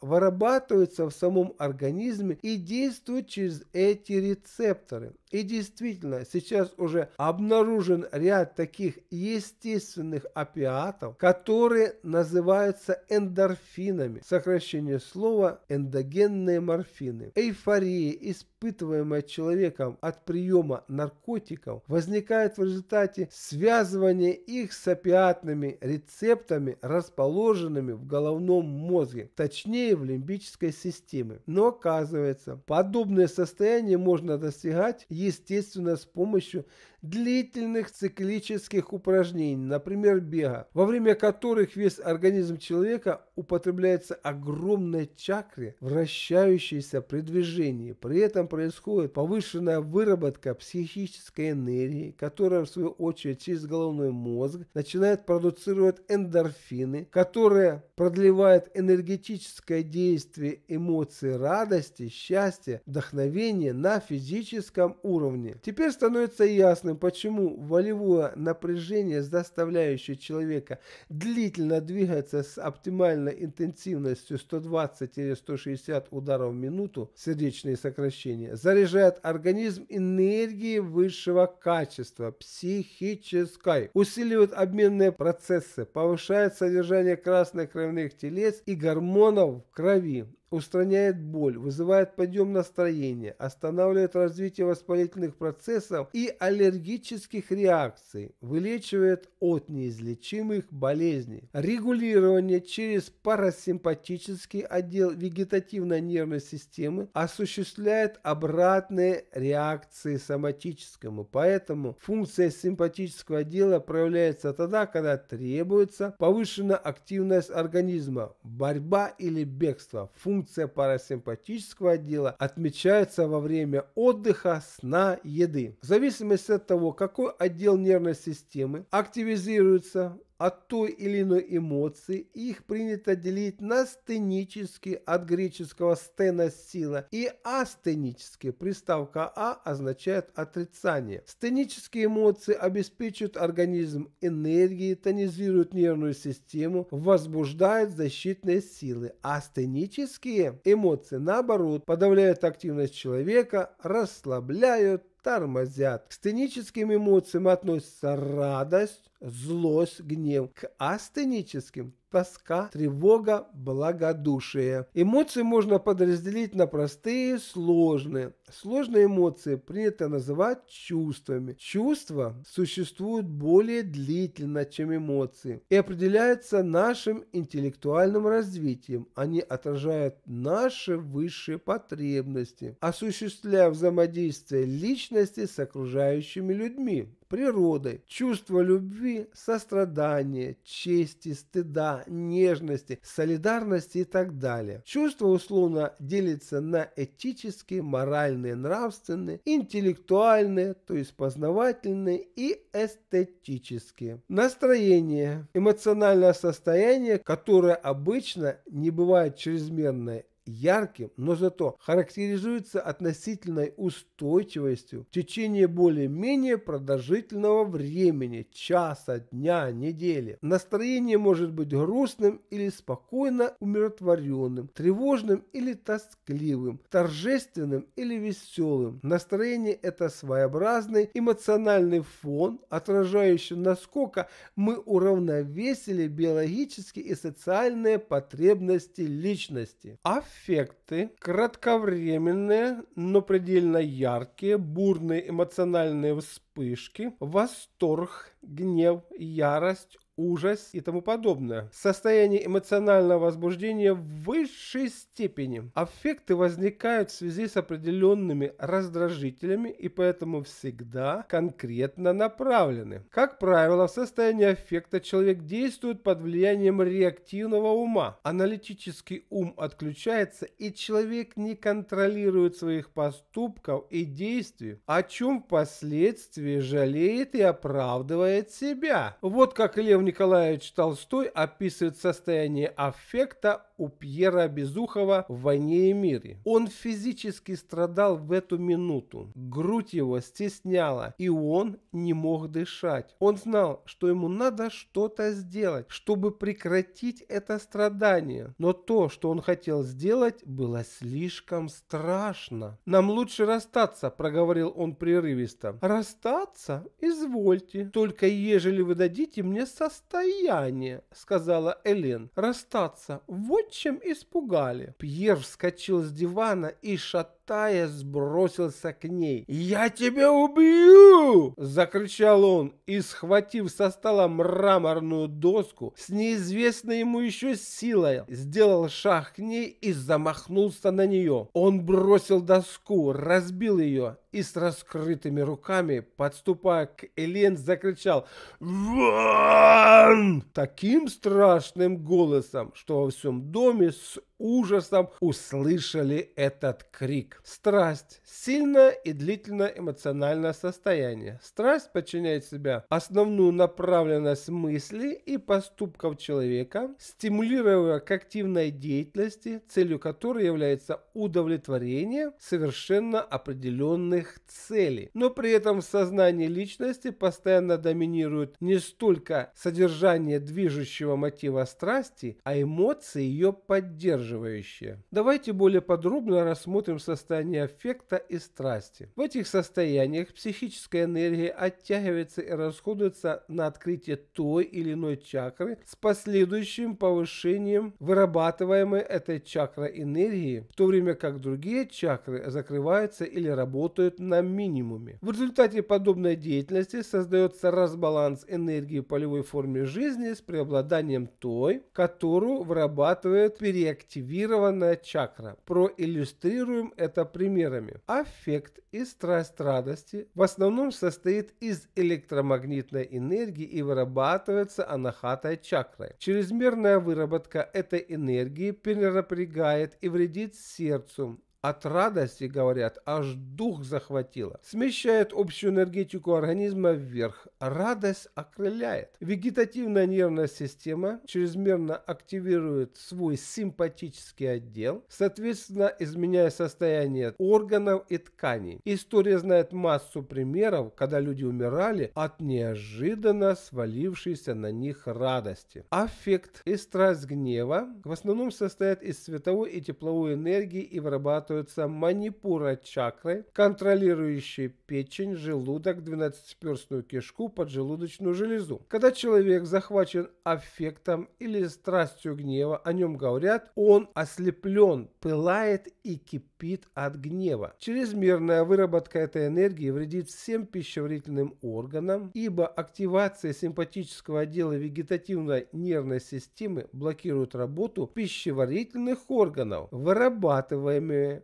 вырабатываются в самом организме и действуют через эти рецепторы. И действительно, сейчас уже обнаружен ряд таких естественных опиатов, которые называют называются эндорфинами, сокращение слова эндогенные морфины. Эйфория, испытываемая человеком от приема наркотиков, возникает в результате связывания их с опиатными рецептами, расположенными в головном мозге, точнее в лимбической системе. Но оказывается, подобное состояние можно достигать естественно с помощью длительных циклических упражнений, например, бега, во время которых весь организм человека употребляется огромной чакре, вращающейся при движении. При этом происходит повышенная выработка психической энергии, которая в свою очередь через головной мозг начинает продуцировать эндорфины, которые продлевают энергетическое действие эмоций радости, счастья, вдохновения на физическом уровне. Теперь становится ясно посмотрим, почему волевое напряжение, заставляющее человека длительно двигаться с оптимальной интенсивностью 120-160 ударов в минуту, сердечные сокращения, заряжает организм энергией высшего качества, психической, усиливает обменные процессы, повышает содержание красных кровяных телец и гормонов в крови, устраняет боль, вызывает подъем настроения, останавливает развитие воспалительных процессов и аллергических реакций, вылечивает от неизлечимых болезней. Регулирование через парасимпатический отдел вегетативной нервной системы осуществляет обратные реакции соматическому, поэтому функция симпатического отдела проявляется тогда, когда требуется повышенная активность организма, борьба или бегство. Функция функция парасимпатического отдела отмечается во время отдыха, сна, еды. В зависимости от того, какой отдел нервной системы активизируется от той или иной эмоции, их принято делить на стенические от греческого стена – сила и астенические. Приставка «а» означает отрицание. Стенические эмоции обеспечивают организм энергией, тонизируют нервную систему, возбуждают защитные силы. А астенические эмоции, наоборот, подавляют активность человека, расслабляют, тормозят. К стеническим эмоциям относятся радость, злость, гнев, к астеническим – тоска, тревога, благодушие. Эмоции можно подразделить на простые и сложные. Сложные эмоции принято называть чувствами. Чувства существуют более длительно, чем эмоции, и определяются нашим интеллектуальным развитием. Они отражают наши высшие потребности, осуществляя взаимодействие личности с окружающими людьми природой, чувство любви, сострадания, чести, стыда, нежности, солидарности и так далее. Чувство условно делится на этические, моральные, нравственные, интеллектуальные, то есть познавательные и эстетические. Настроение – эмоциональное состояние, которое обычно не бывает чрезмерное ярким, но зато характеризуется относительной устойчивостью в течение более-менее продолжительного времени, часа, дня, недели. Настроение может быть грустным или спокойно умиротворенным, тревожным или тоскливым, торжественным или веселым. Настроение – это своеобразный эмоциональный фон, отражающий, насколько мы уравновесили биологические и социальные потребности личности. А эффекты кратковременные, но предельно яркие, бурные эмоциональные вспышки, восторг, гнев, ярость, ужас и тому подобное. Состояние эмоционального возбуждения в высшей степени. Аффекты возникают в связи с определенными раздражителями и поэтому всегда конкретно направлены. Как правило, в состоянии аффекта человек действует под влиянием реактивного ума. Аналитический ум отключается и человек не контролирует своих поступков и действий, о чем впоследствии жалеет и оправдывает себя. Вот как Лев Николаевич Толстой описывает состояние аффекта у Пьера Безухова в «Войне и мире». Он физически страдал в эту минуту. Грудь его стесняла, и он не мог дышать. Он знал, что ему надо что-то сделать, чтобы прекратить это страдание. Но то, что он хотел сделать, было слишком страшно. «Нам лучше расстаться», — проговорил он прерывисто. «Расстаться? Извольте. Только ежели вы дадите мне состояние», — сказала Элен. «Расстаться? Вот чем испугали. Пьер вскочил с дивана и, шатаясь, хватая, сбросился к ней. «Я тебя убью!» – закричал он и, схватив со стола мраморную доску, с неизвестной ему еще силой, сделал шаг к ней и замахнулся на нее. Он бросил доску, разбил ее и с раскрытыми руками, подступая к Элен, закричал «Ван!» таким страшным голосом, что во всем доме с ужасом услышали этот крик. Страсть – сильное и длительное эмоциональное состояние. Страсть подчиняет себя основную направленность мысли и поступков человека, стимулируя к активной деятельности, целью которой является удовлетворение совершенно определенных целей. Но при этом в сознании личности постоянно доминирует не столько содержание движущего мотива страсти, а эмоции ее поддерживают сдерживающее. Давайте более подробно рассмотрим состояние аффекта и страсти. В этих состояниях психическая энергия оттягивается и расходуется на открытие той или иной чакры с последующим повышением вырабатываемой этой чакрой энергии, в то время как другие чакры закрываются или работают на минимуме. В результате подобной деятельности создается разбаланс энергии в полевой форме жизни с преобладанием той, которую вырабатывает переактивность активированная чакра. Проиллюстрируем это примерами. Аффект и страсть радости в основном состоит из электромагнитной энергии и вырабатывается анахатой чакрой. Чрезмерная выработка этой энергии перенапрягает и вредит сердцу, от радости, говорят, аж дух захватило. Смещает общую энергетику организма вверх. Радость окрыляет. Вегетативная нервная система чрезмерно активирует свой симпатический отдел, соответственно, изменяя состояние органов и тканей. История знает массу примеров, когда люди умирали от неожиданно свалившейся на них радости. Аффект и страсть гнева в основном состоят из световой и тепловой энергии и вырабатывают рассматриваются манипура чакры, контролирующие печень, желудок, двенадцатиперстную кишку, поджелудочную железу. Когда человек захвачен аффектом или страстью гнева, о нем говорят, он ослеплен, пылает и кипит от гнева. Чрезмерная выработка этой энергии вредит всем пищеварительным органам, ибо активация симпатического отдела вегетативной нервной системы блокирует работу пищеварительных органов, вырабатываемые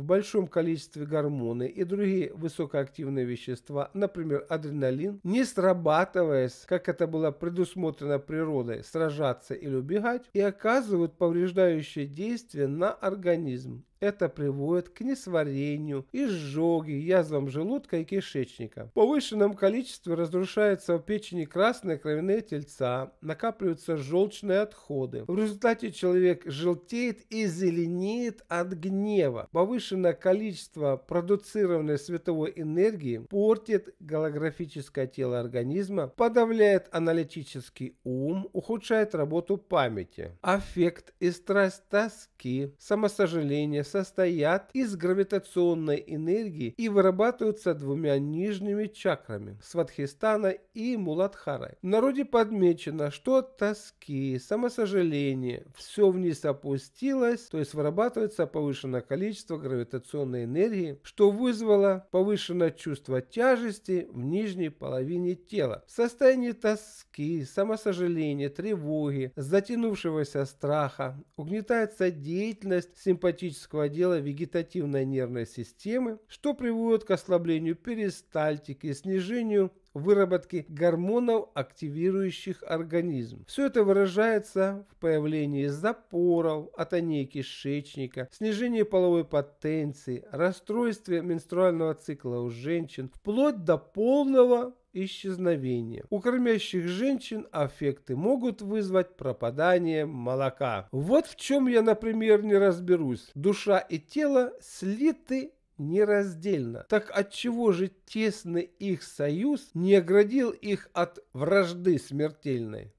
в большом количестве гормоны и другие высокоактивные вещества, например, адреналин, не срабатываясь, как это было предусмотрено природой, сражаться или убегать, и оказывают повреждающее действие на организм. Это приводит к несварению, изжоге, язвам желудка и кишечника. В повышенном количестве разрушается в печени красные кровяные тельца, накапливаются желчные отходы. В результате человек желтеет и зеленеет от гнева. Повышенное повышенное количество продуцированной световой энергии портит голографическое тело организма, подавляет аналитический ум, ухудшает работу памяти. Аффект и страсть тоски, самосожаление состоят из гравитационной энергии и вырабатываются двумя нижними чакрами – Сватхистана и Муладхарой. В народе подмечено, что тоски, самосожаление – все вниз опустилось, то есть вырабатывается повышенное количество гравитационной энергии, что вызвало повышенное чувство тяжести в нижней половине тела. Состояние тоски, самосожаления, тревоги, затянувшегося страха угнетается деятельность симпатического отдела вегетативной нервной системы, что приводит к ослаблению перистальтики, снижению выработки гормонов, активирующих организм. Все это выражается в появлении запоров, атонии кишечника, снижении половой потенции, расстройстве менструального цикла у женщин, вплоть до полного исчезновения. У кормящих женщин аффекты могут вызвать пропадание молока. Вот в чем я, например, не разберусь. Душа и тело слиты нераздельно. Так отчего же тесный их союз не оградил их от вражды смертельной?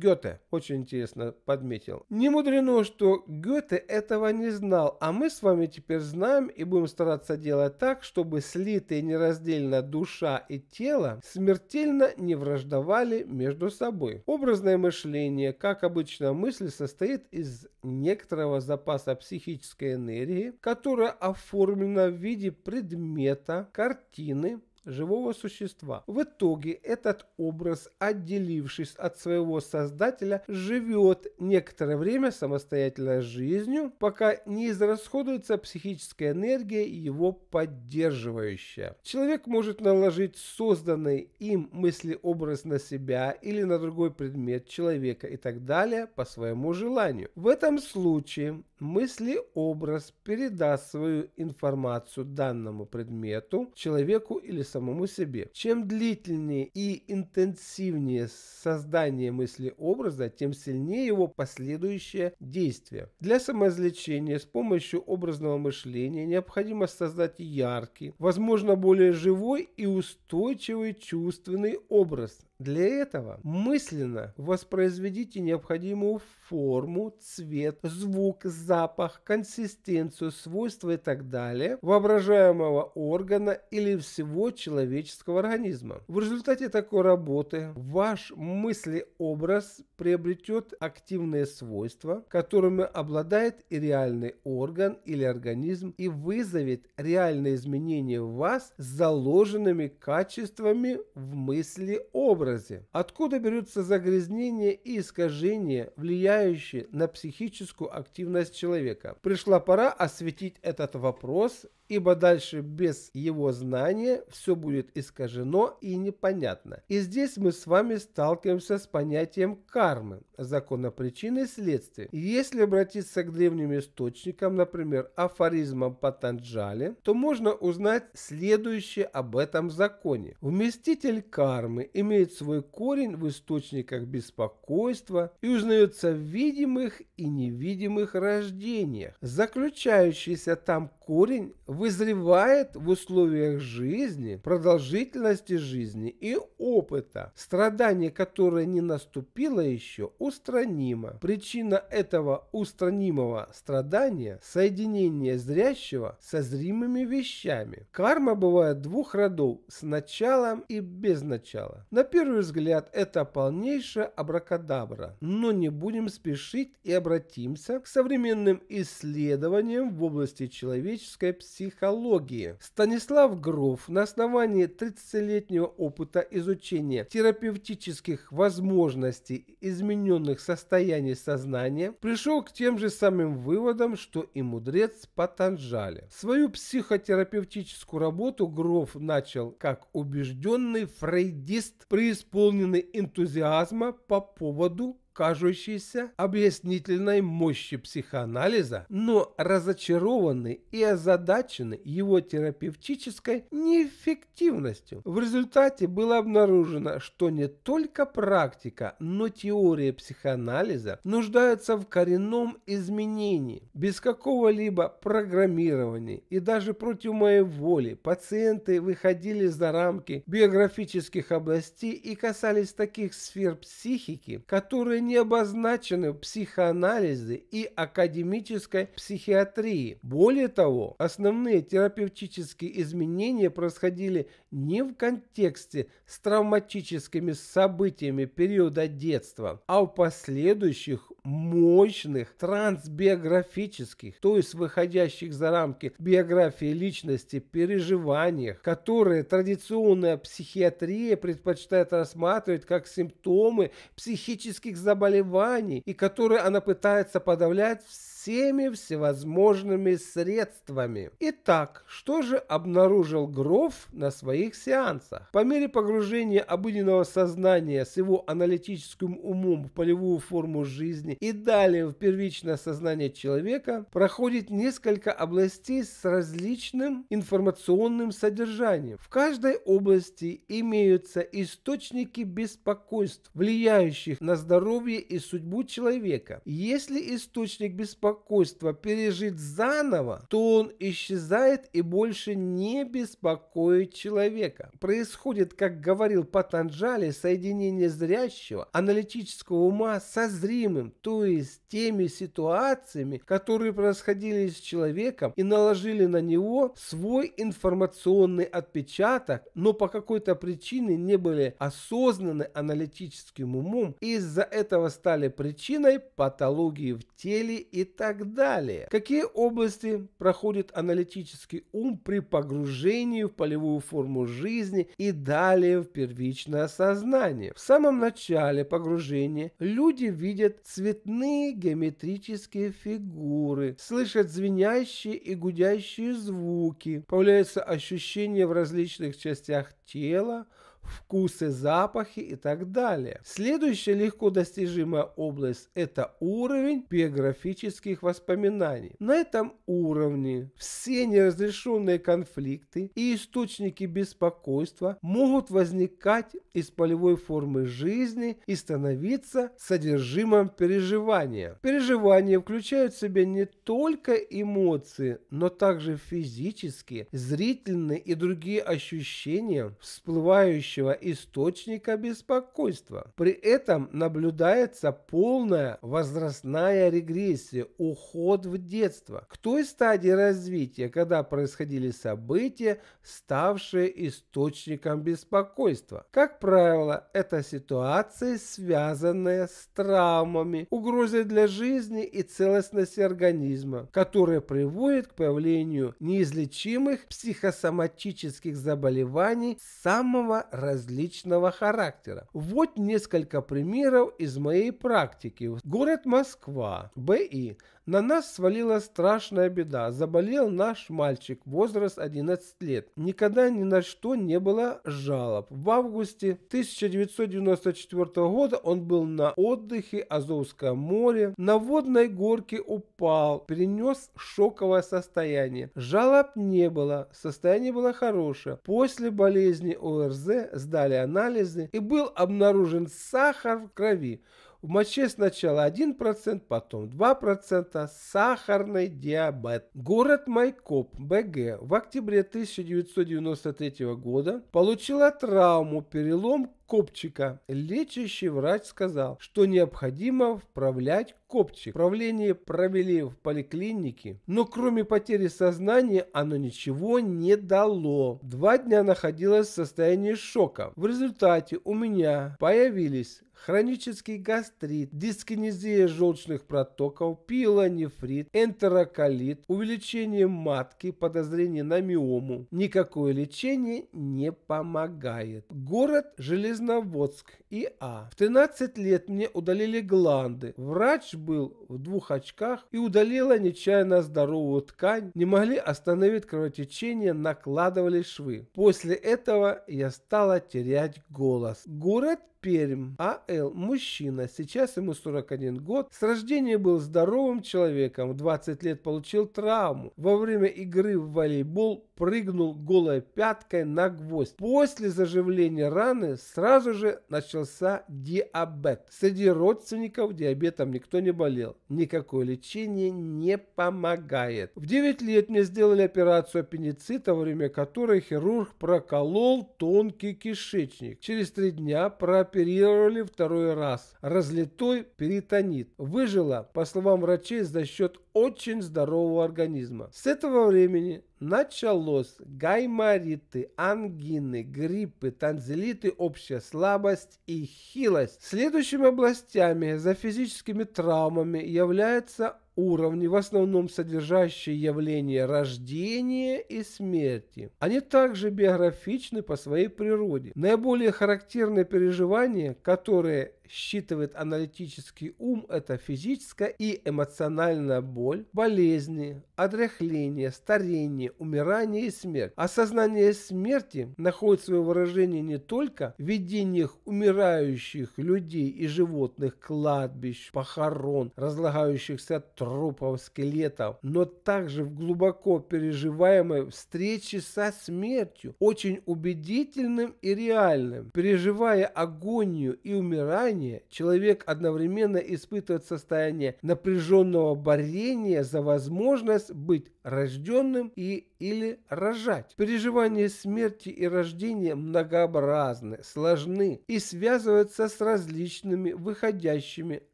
Гёте очень интересно подметил. Не мудрено, что Гёте этого не знал, а мы с вами теперь знаем и будем стараться делать так, чтобы слитые нераздельно душа и тело смертельно не враждовали между собой. Образное мышление, как обычно мысль, состоит из некоторого запаса психической энергии, которая оформлена в виде предмета, картины, живого существа. В итоге этот образ, отделившись от своего создателя, живет некоторое время самостоятельной жизнью, пока не израсходуется психическая энергия, его поддерживающая. Человек может наложить созданный им мыслеобраз на себя или на другой предмет человека и так далее по своему желанию. В этом случае мыслеобраз передаст свою информацию данному предмету, человеку или самому себе. Чем длительнее и интенсивнее создание мысли-образа, тем сильнее его последующее действие. Для самоизлечения с помощью образного мышления необходимо создать яркий, возможно более живой и устойчивый чувственный образ, для этого мысленно воспроизведите необходимую форму, цвет, звук, запах, консистенцию, свойства и так далее воображаемого органа или всего человеческого организма. В результате такой работы ваш мыслеобраз приобретет активные свойства, которыми обладает и реальный орган или организм и вызовет реальные изменения в вас с заложенными качествами в мыслеобразе образе, откуда берутся загрязнения и искажения, влияющие на психическую активность человека. Пришла пора осветить этот вопрос ибо дальше без его знания все будет искажено и непонятно. И здесь мы с вами сталкиваемся с понятием кармы, закона причины и следствия. Если обратиться к древним источникам, например, афоризмам Патанджали, то можно узнать следующее об этом законе. Вместитель кармы имеет свой корень в источниках беспокойства и узнается в видимых и невидимых рождениях. Заключающийся там корень вызревает в условиях жизни, продолжительности жизни и опыта. Страдание, которое не наступило еще, устранимо. Причина этого устранимого страдания – соединение зрящего со зримыми вещами. Карма бывает двух родов – с началом и без начала. На первый взгляд это полнейшая абракадабра, но не будем спешить и обратимся к современным исследованиям в области человека человеческой психологии. Станислав Гров на основании 30-летнего опыта изучения терапевтических возможностей измененных состояний сознания пришел к тем же самым выводам, что и мудрец Патанжали. Свою психотерапевтическую работу Гров начал как убежденный фрейдист, преисполненный энтузиазма по поводу кажущейся объяснительной мощи психоанализа, но разочарованы и озадачены его терапевтической неэффективностью. В результате было обнаружено, что не только практика, но теория психоанализа нуждаются в коренном изменении. Без какого-либо программирования и даже против моей воли пациенты выходили за рамки биографических областей и касались таких сфер психики, которые не обозначены в и академической психиатрии. Более того, основные терапевтические изменения происходили не в контексте с травматическими событиями периода детства, а в последующих мощных трансбиографических, то есть выходящих за рамки биографии личности переживаниях, которые традиционная психиатрия предпочитает рассматривать как симптомы психических заболеваний заболеваний и которые она пытается подавлять всеми всевозможными средствами. Итак, что же обнаружил Гроф на своих сеансах? По мере погружения обыденного сознания с его аналитическим умом в полевую форму жизни и далее в первичное сознание человека проходит несколько областей с различным информационным содержанием. В каждой области имеются источники беспокойств, влияющих на здоровье и судьбу человека. Если источник беспокойства беспокойство пережить заново, то он исчезает и больше не беспокоит человека. Происходит, как говорил Патанджали, соединение зрящего аналитического ума со зримым, то есть теми ситуациями, которые происходили с человеком и наложили на него свой информационный отпечаток, но по какой-то причине не были осознаны аналитическим умом и из-за этого стали причиной патологии в теле и так так далее. Какие области проходит аналитический ум при погружении в полевую форму жизни и далее в первичное сознание? В самом начале погружения люди видят цветные геометрические фигуры, слышат звенящие и гудящие звуки, появляется ощущение в различных частях тела, вкусы, запахи и так далее. Следующая легко достижимая область – это уровень биографических воспоминаний. На этом уровне все неразрешенные конфликты и источники беспокойства могут возникать из полевой формы жизни и становиться содержимым переживания. Переживания включают в себя не только эмоции, но также физические, зрительные и другие ощущения, всплывающие настоящего источника беспокойства. При этом наблюдается полная возрастная регрессия, уход в детство, к той стадии развития, когда происходили события, ставшие источником беспокойства. Как правило, это ситуации, связанные с травмами, угрозой для жизни и целостности организма, которые приводят к появлению неизлечимых психосоматических заболеваний самого различного характера. Вот несколько примеров из моей практики. Город Москва, БИ. На нас свалилась страшная беда. Заболел наш мальчик, возраст 11 лет. Никогда ни на что не было жалоб. В августе 1994 года он был на отдыхе Азовское море. На водной горке упал, перенес шоковое состояние. Жалоб не было, состояние было хорошее. После болезни ОРЗ сдали анализы и был обнаружен сахар в крови. В моче сначала 1%, потом 2% сахарный диабет. Город Майкоп, БГ, в октябре 1993 года получила травму, перелом копчика. Лечащий врач сказал, что необходимо вправлять копчик. Правление провели в поликлинике, но кроме потери сознания оно ничего не дало. Два дня находилась в состоянии шока. В результате у меня появились хронический гастрит, дискинезия желчных протоков, пилонефрит, энтероколит, увеличение матки, подозрение на миому. Никакое лечение не помогает. Город железный Железноводск, ИА. В 13 лет мне удалили гланды. Врач был в двух очках и удалила нечаянно здоровую ткань. Не могли остановить кровотечение, накладывали швы. После этого я стала терять голос. Город Пермь. А.Л. Мужчина. Сейчас ему 41 год. С рождения был здоровым человеком. В 20 лет получил травму. Во время игры в волейбол прыгнул голой пяткой на гвоздь. После заживления раны сразу же начался диабет. Среди родственников диабетом никто не болел. Никакое лечение не помогает. В 9 лет мне сделали операцию аппендицита, во время которой хирург проколол тонкий кишечник. Через 3 дня прооперировали прооперировали второй раз. Разлитой перитонит. Выжила, по словам врачей, за счет очень здорового организма. С этого времени началось гаймориты, ангины, гриппы, танзелиты, общая слабость и хилость. Следующими областями за физическими травмами являются уровни, в основном содержащие явления рождения и смерти. Они также биографичны по своей природе. Наиболее характерные переживания, которые считывает аналитический ум – это физическая и эмоциональная боль, болезни, отряхление, старение, умирание и смерть. Осознание смерти находит свое выражение не только в видениях умирающих людей и животных, кладбищ, похорон, разлагающихся трупов, скелетов, но также в глубоко переживаемой встрече со смертью, очень убедительным и реальным. Переживая агонию и умирание, сознания человек одновременно испытывает состояние напряженного борения за возможность быть рожденным и или рожать. Переживания смерти и рождения многообразны, сложны и связываются с различными выходящими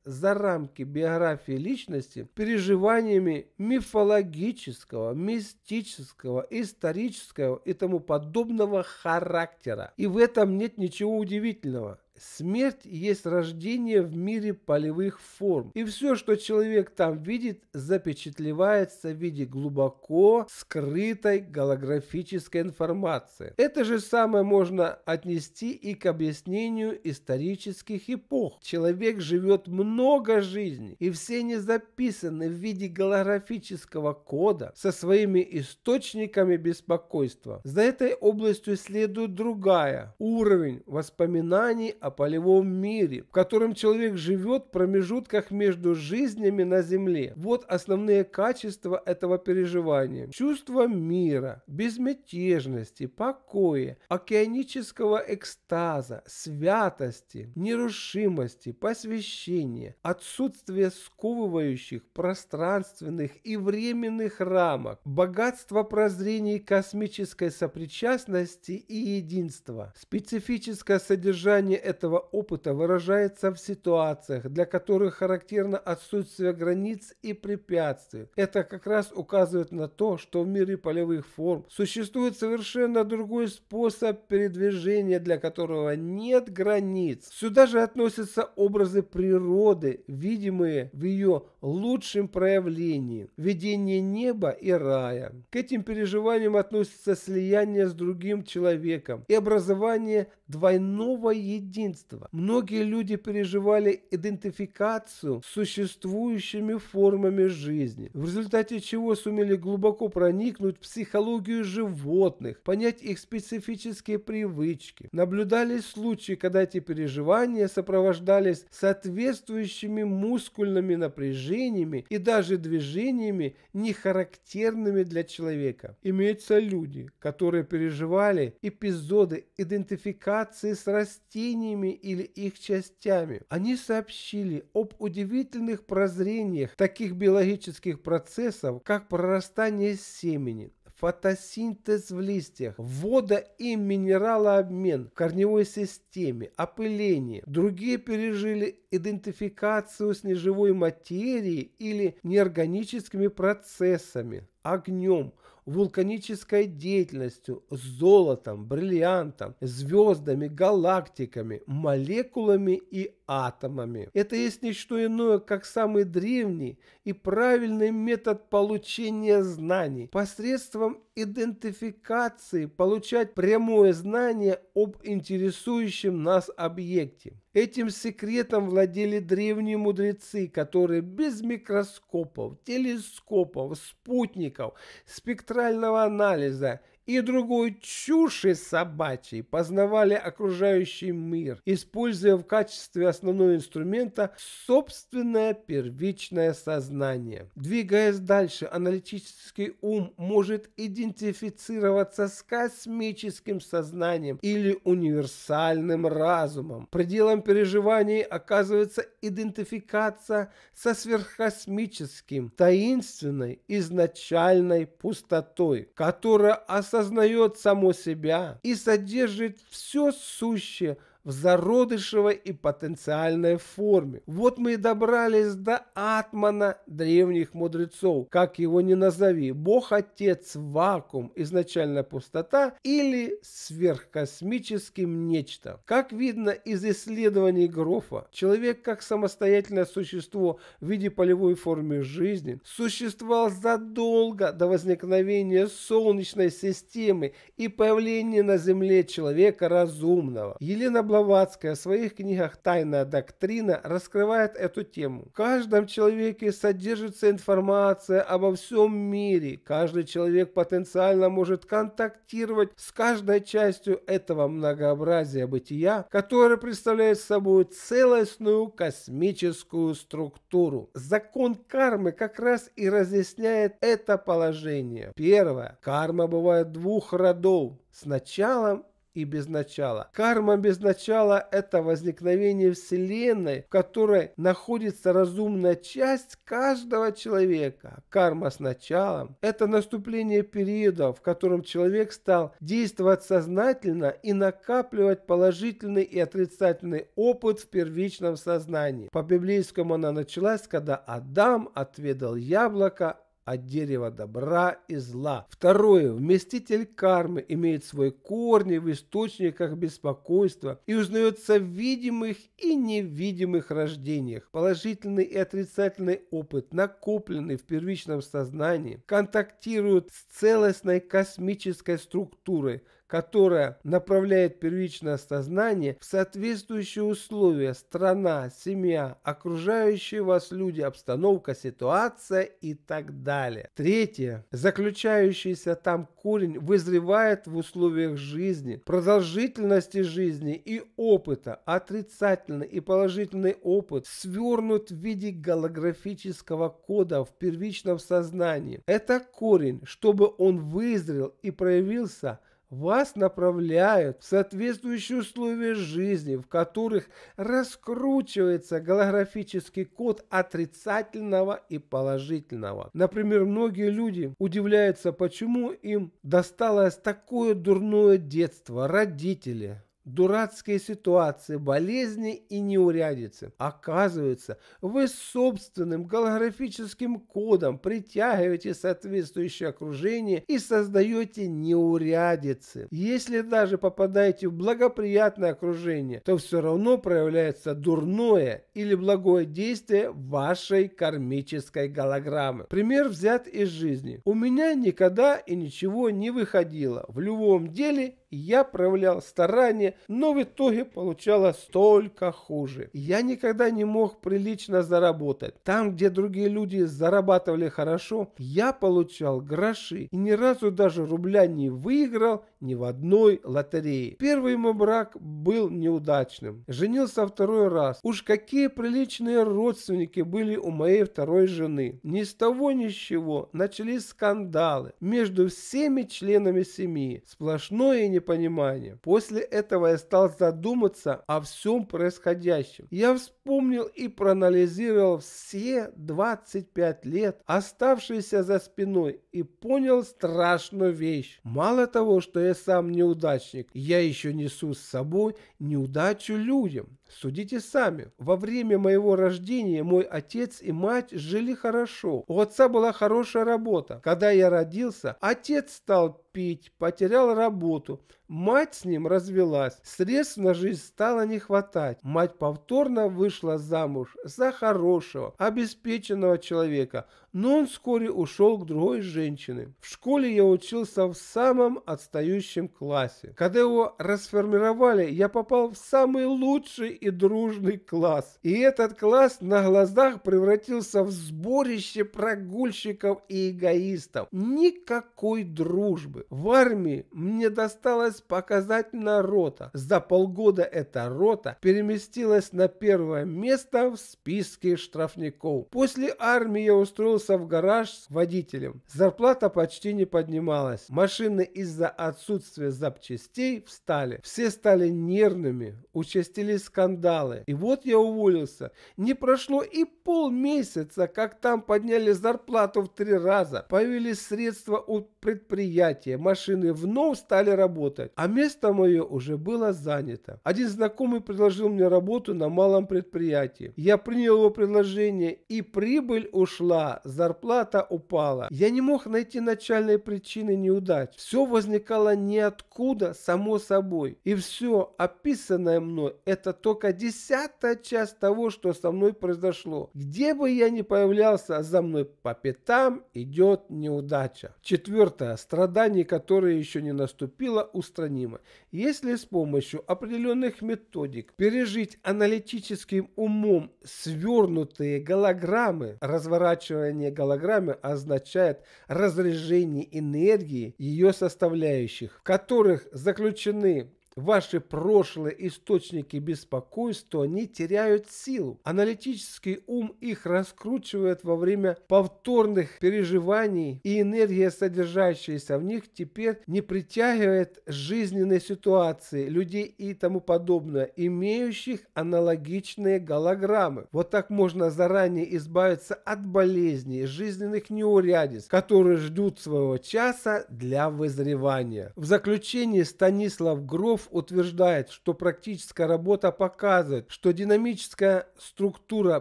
за рамки биографии личности переживаниями мифологического, мистического, исторического и тому подобного характера. И в этом нет ничего удивительного. Смерть есть рождение в мире полевых форм. И все, что человек там видит, запечатлевается в виде глубоко скрытой голографической информации. Это же самое можно отнести и к объяснению исторических эпох. Человек живет много жизней, и все они записаны в виде голографического кода со своими источниками беспокойства. За этой областью следует другая – уровень воспоминаний о о полевом мире, в котором человек живет в промежутках между жизнями на Земле. Вот основные качества этого переживания. Чувство мира, безмятежности, покоя, океанического экстаза, святости, нерушимости, посвящения, отсутствие сковывающих пространственных и временных рамок, богатство прозрений космической сопричастности и единства. Специфическое содержание этого этого опыта выражается в ситуациях, для которых характерно отсутствие границ и препятствий. Это как раз указывает на то, что в мире полевых форм существует совершенно другой способ передвижения, для которого нет границ. Сюда же относятся образы природы, видимые в ее лучшем проявлении – видение неба и рая. К этим переживаниям относится слияние с другим человеком и образование двойного единства единства. Многие люди переживали идентификацию с существующими формами жизни, в результате чего сумели глубоко проникнуть в психологию животных, понять их специфические привычки. Наблюдались случаи, когда эти переживания сопровождались соответствующими мускульными напряжениями и даже движениями, не характерными для человека. Имеются люди, которые переживали эпизоды идентификации с растениями, ними или их частями. Они сообщили об удивительных прозрениях таких биологических процессов, как прорастание семени, фотосинтез в листьях, вода и минералообмен в корневой системе, опыление. Другие пережили идентификацию с неживой материей или неорганическими процессами, огнем, вулканической деятельностью, с золотом, бриллиантом, звездами, галактиками, молекулами и атомами. Это есть не что иное, как самый древний и правильный метод получения знаний. Посредством идентификации получать прямое знание об интересующем нас объекте. Этим секретом владели древние мудрецы, которые без микроскопов, телескопов, спутников, спектрального анализа и другой чуши собачьей познавали окружающий мир, используя в качестве основного инструмента собственное первичное сознание. Двигаясь дальше, аналитический ум может идентифицироваться с космическим сознанием или универсальным разумом. Пределом переживаний оказывается идентификация со сверхкосмическим, таинственной, изначальной пустотой, которая осознается осознает само себя и содержит все сущее – в зародышевой и потенциальной форме. Вот мы и добрались до атмана древних мудрецов, как его ни назови, бог-отец, вакуум, изначальная пустота или сверхкосмическим нечто. Как видно из исследований Грофа, человек как самостоятельное существо в виде полевой формы жизни существовал задолго до возникновения Солнечной системы и появления на Земле человека разумного. Елена Блаватская в своих книгах «Тайная доктрина» раскрывает эту тему. В каждом человеке содержится информация обо всем мире. Каждый человек потенциально может контактировать с каждой частью этого многообразия бытия, которое представляет собой целостную космическую структуру. Закон кармы как раз и разъясняет это положение. Первое. Карма бывает двух родов – с началом и без начала. Карма без начала – это возникновение Вселенной, в которой находится разумная часть каждого человека. Карма с началом – это наступление периода, в котором человек стал действовать сознательно и накапливать положительный и отрицательный опыт в первичном сознании. По библейскому она началась, когда Адам отведал яблоко от дерева добра и зла. Второе. Вместитель кармы имеет свои корни в источниках беспокойства и узнается в видимых и невидимых рождениях. Положительный и отрицательный опыт, накопленный в первичном сознании, контактирует с целостной космической структурой – которая направляет первичное сознание в соответствующие условия страна, семья, окружающие вас люди, обстановка, ситуация и так далее. Третье. Заключающийся там корень вызревает в условиях жизни, продолжительности жизни и опыта. Отрицательный и положительный опыт свернут в виде голографического кода в первичном сознании. Это корень, чтобы он вызрел и проявился – вас направляют в соответствующие условия жизни, в которых раскручивается голографический код отрицательного и положительного. Например, многие люди удивляются, почему им досталось такое дурное детство, родители, дурацкие ситуации, болезни и неурядицы. Оказывается, вы собственным голографическим кодом притягиваете соответствующее окружение и создаете неурядицы. Если даже попадаете в благоприятное окружение, то все равно проявляется дурное или благое действие вашей кармической голограммы. Пример взят из жизни. У меня никогда и ничего не выходило. В любом деле я проявлял старания, но в итоге получалось только хуже. Я никогда не мог прилично заработать. Там, где другие люди зарабатывали хорошо, я получал гроши и ни разу даже рубля не выиграл ни в одной лотерее. Первый ему брак был неудачным. Женился второй раз. Уж какие приличные родственники были у моей второй жены. Ни с того ни с чего начались скандалы между всеми членами семьи. Сплошное непонимание. После этого я стал задуматься о всем происходящем. Я вспомнил и проанализировал все 25 лет, оставшиеся за спиной, и понял страшную вещь. Мало того, что я я сам неудачник, я еще несу с собой неудачу людям. Судите сами. Во время моего рождения мой отец и мать жили хорошо. У отца была хорошая работа. Когда я родился, отец стал пить, потерял работу. Мать с ним развелась. Средств на жизнь стало не хватать. Мать повторно вышла замуж за хорошего, обеспеченного человека, но он вскоре ушел к другой женщине. В школе я учился в самом отстающем классе. Когда его расформировали, я попал в самый лучший и дружный класс. И этот класс на глазах превратился в сборище прогульщиков и эгоистов. Никакой дружбы. В армии мне досталось показать на рота. За полгода эта рота переместилась на первое место в списке штрафников. После армии я устроился в гараж с водителем. Зарплата почти не поднималась. Машины из-за отсутствия запчастей встали. Все стали нервными, участились скандалы скандалы. И вот я уволился. Не прошло и полмесяца, как там подняли зарплату в три раза, появились средства у предприятия, машины вновь стали работать, а место мое уже было занято. Один знакомый предложил мне работу на малом предприятии. Я принял его предложение, и прибыль ушла, зарплата упала. Я не мог найти начальной причины неудач. Все возникало ниоткуда, само собой. И все описанное мной, это то, только десятая часть того, что со мной произошло. Где бы я ни появлялся, за мной по пятам идет неудача. Четвертое. Страдание, которое еще не наступило, устранимо. Если с помощью определенных методик пережить аналитическим умом свернутые голограммы, разворачивание голограммы означает разрежение энергии ее составляющих, в которых заключены Ваши прошлые источники беспокойства, не теряют силу. Аналитический ум их раскручивает во время повторных переживаний, и энергия, содержащаяся в них, теперь не притягивает жизненной ситуации, людей и тому подобное, имеющих аналогичные голограммы. Вот так можно заранее избавиться от болезней, жизненных неурядиц, которые ждут своего часа для вызревания. В заключение Станислав Гроф утверждает, что практическая работа показывает, что динамическая структура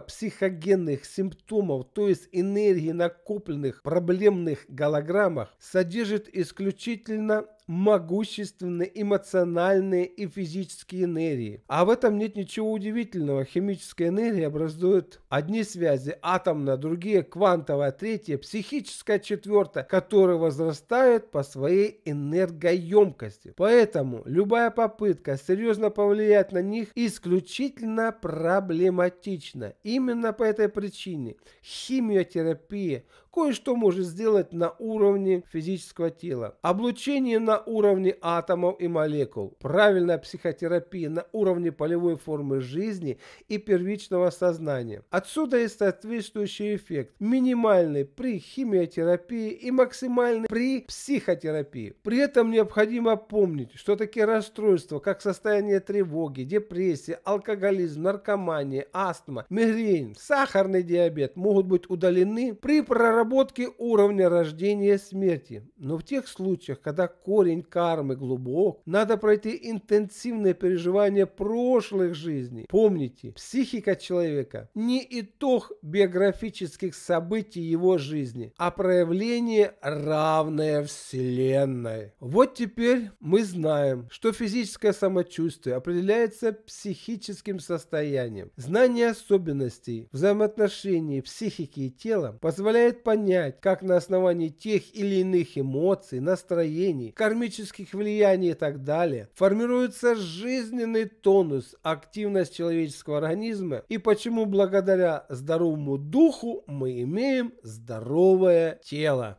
психогенных симптомов, то есть энергии накопленных в проблемных голограммах, содержит исключительно могущественные эмоциональные и физические энергии. А в этом нет ничего удивительного. Химическая энергия образует одни связи атомная, другие квантовая, третья психическая, четвертая, которые возрастают по своей энергоемкости. Поэтому любая попытка серьезно повлиять на них исключительно проблематична. Именно по этой причине химиотерапия кое-что может сделать на уровне физического тела. Облучение на уровне атомов и молекул. Правильная психотерапия на уровне полевой формы жизни и первичного сознания. Отсюда и соответствующий эффект. Минимальный при химиотерапии и максимальный при психотерапии. При этом необходимо помнить, что такие расстройства, как состояние тревоги, депрессия, алкоголизм, наркомания, астма, мигрень, сахарный диабет могут быть удалены при проработке уровня рождения и смерти. Но в тех случаях, когда корень корень кармы глубок, надо пройти интенсивное переживание прошлых жизней. Помните, психика человека не итог биографических событий его жизни, а проявление равное Вселенной. Вот теперь мы знаем, что физическое самочувствие определяется психическим состоянием. Знание особенностей взаимоотношений психики и тела позволяет понять, как на основании тех или иных эмоций, настроений, корней кармических влияний и так далее, формируется жизненный тонус, активность человеческого организма и почему благодаря здоровому духу мы имеем здоровое тело.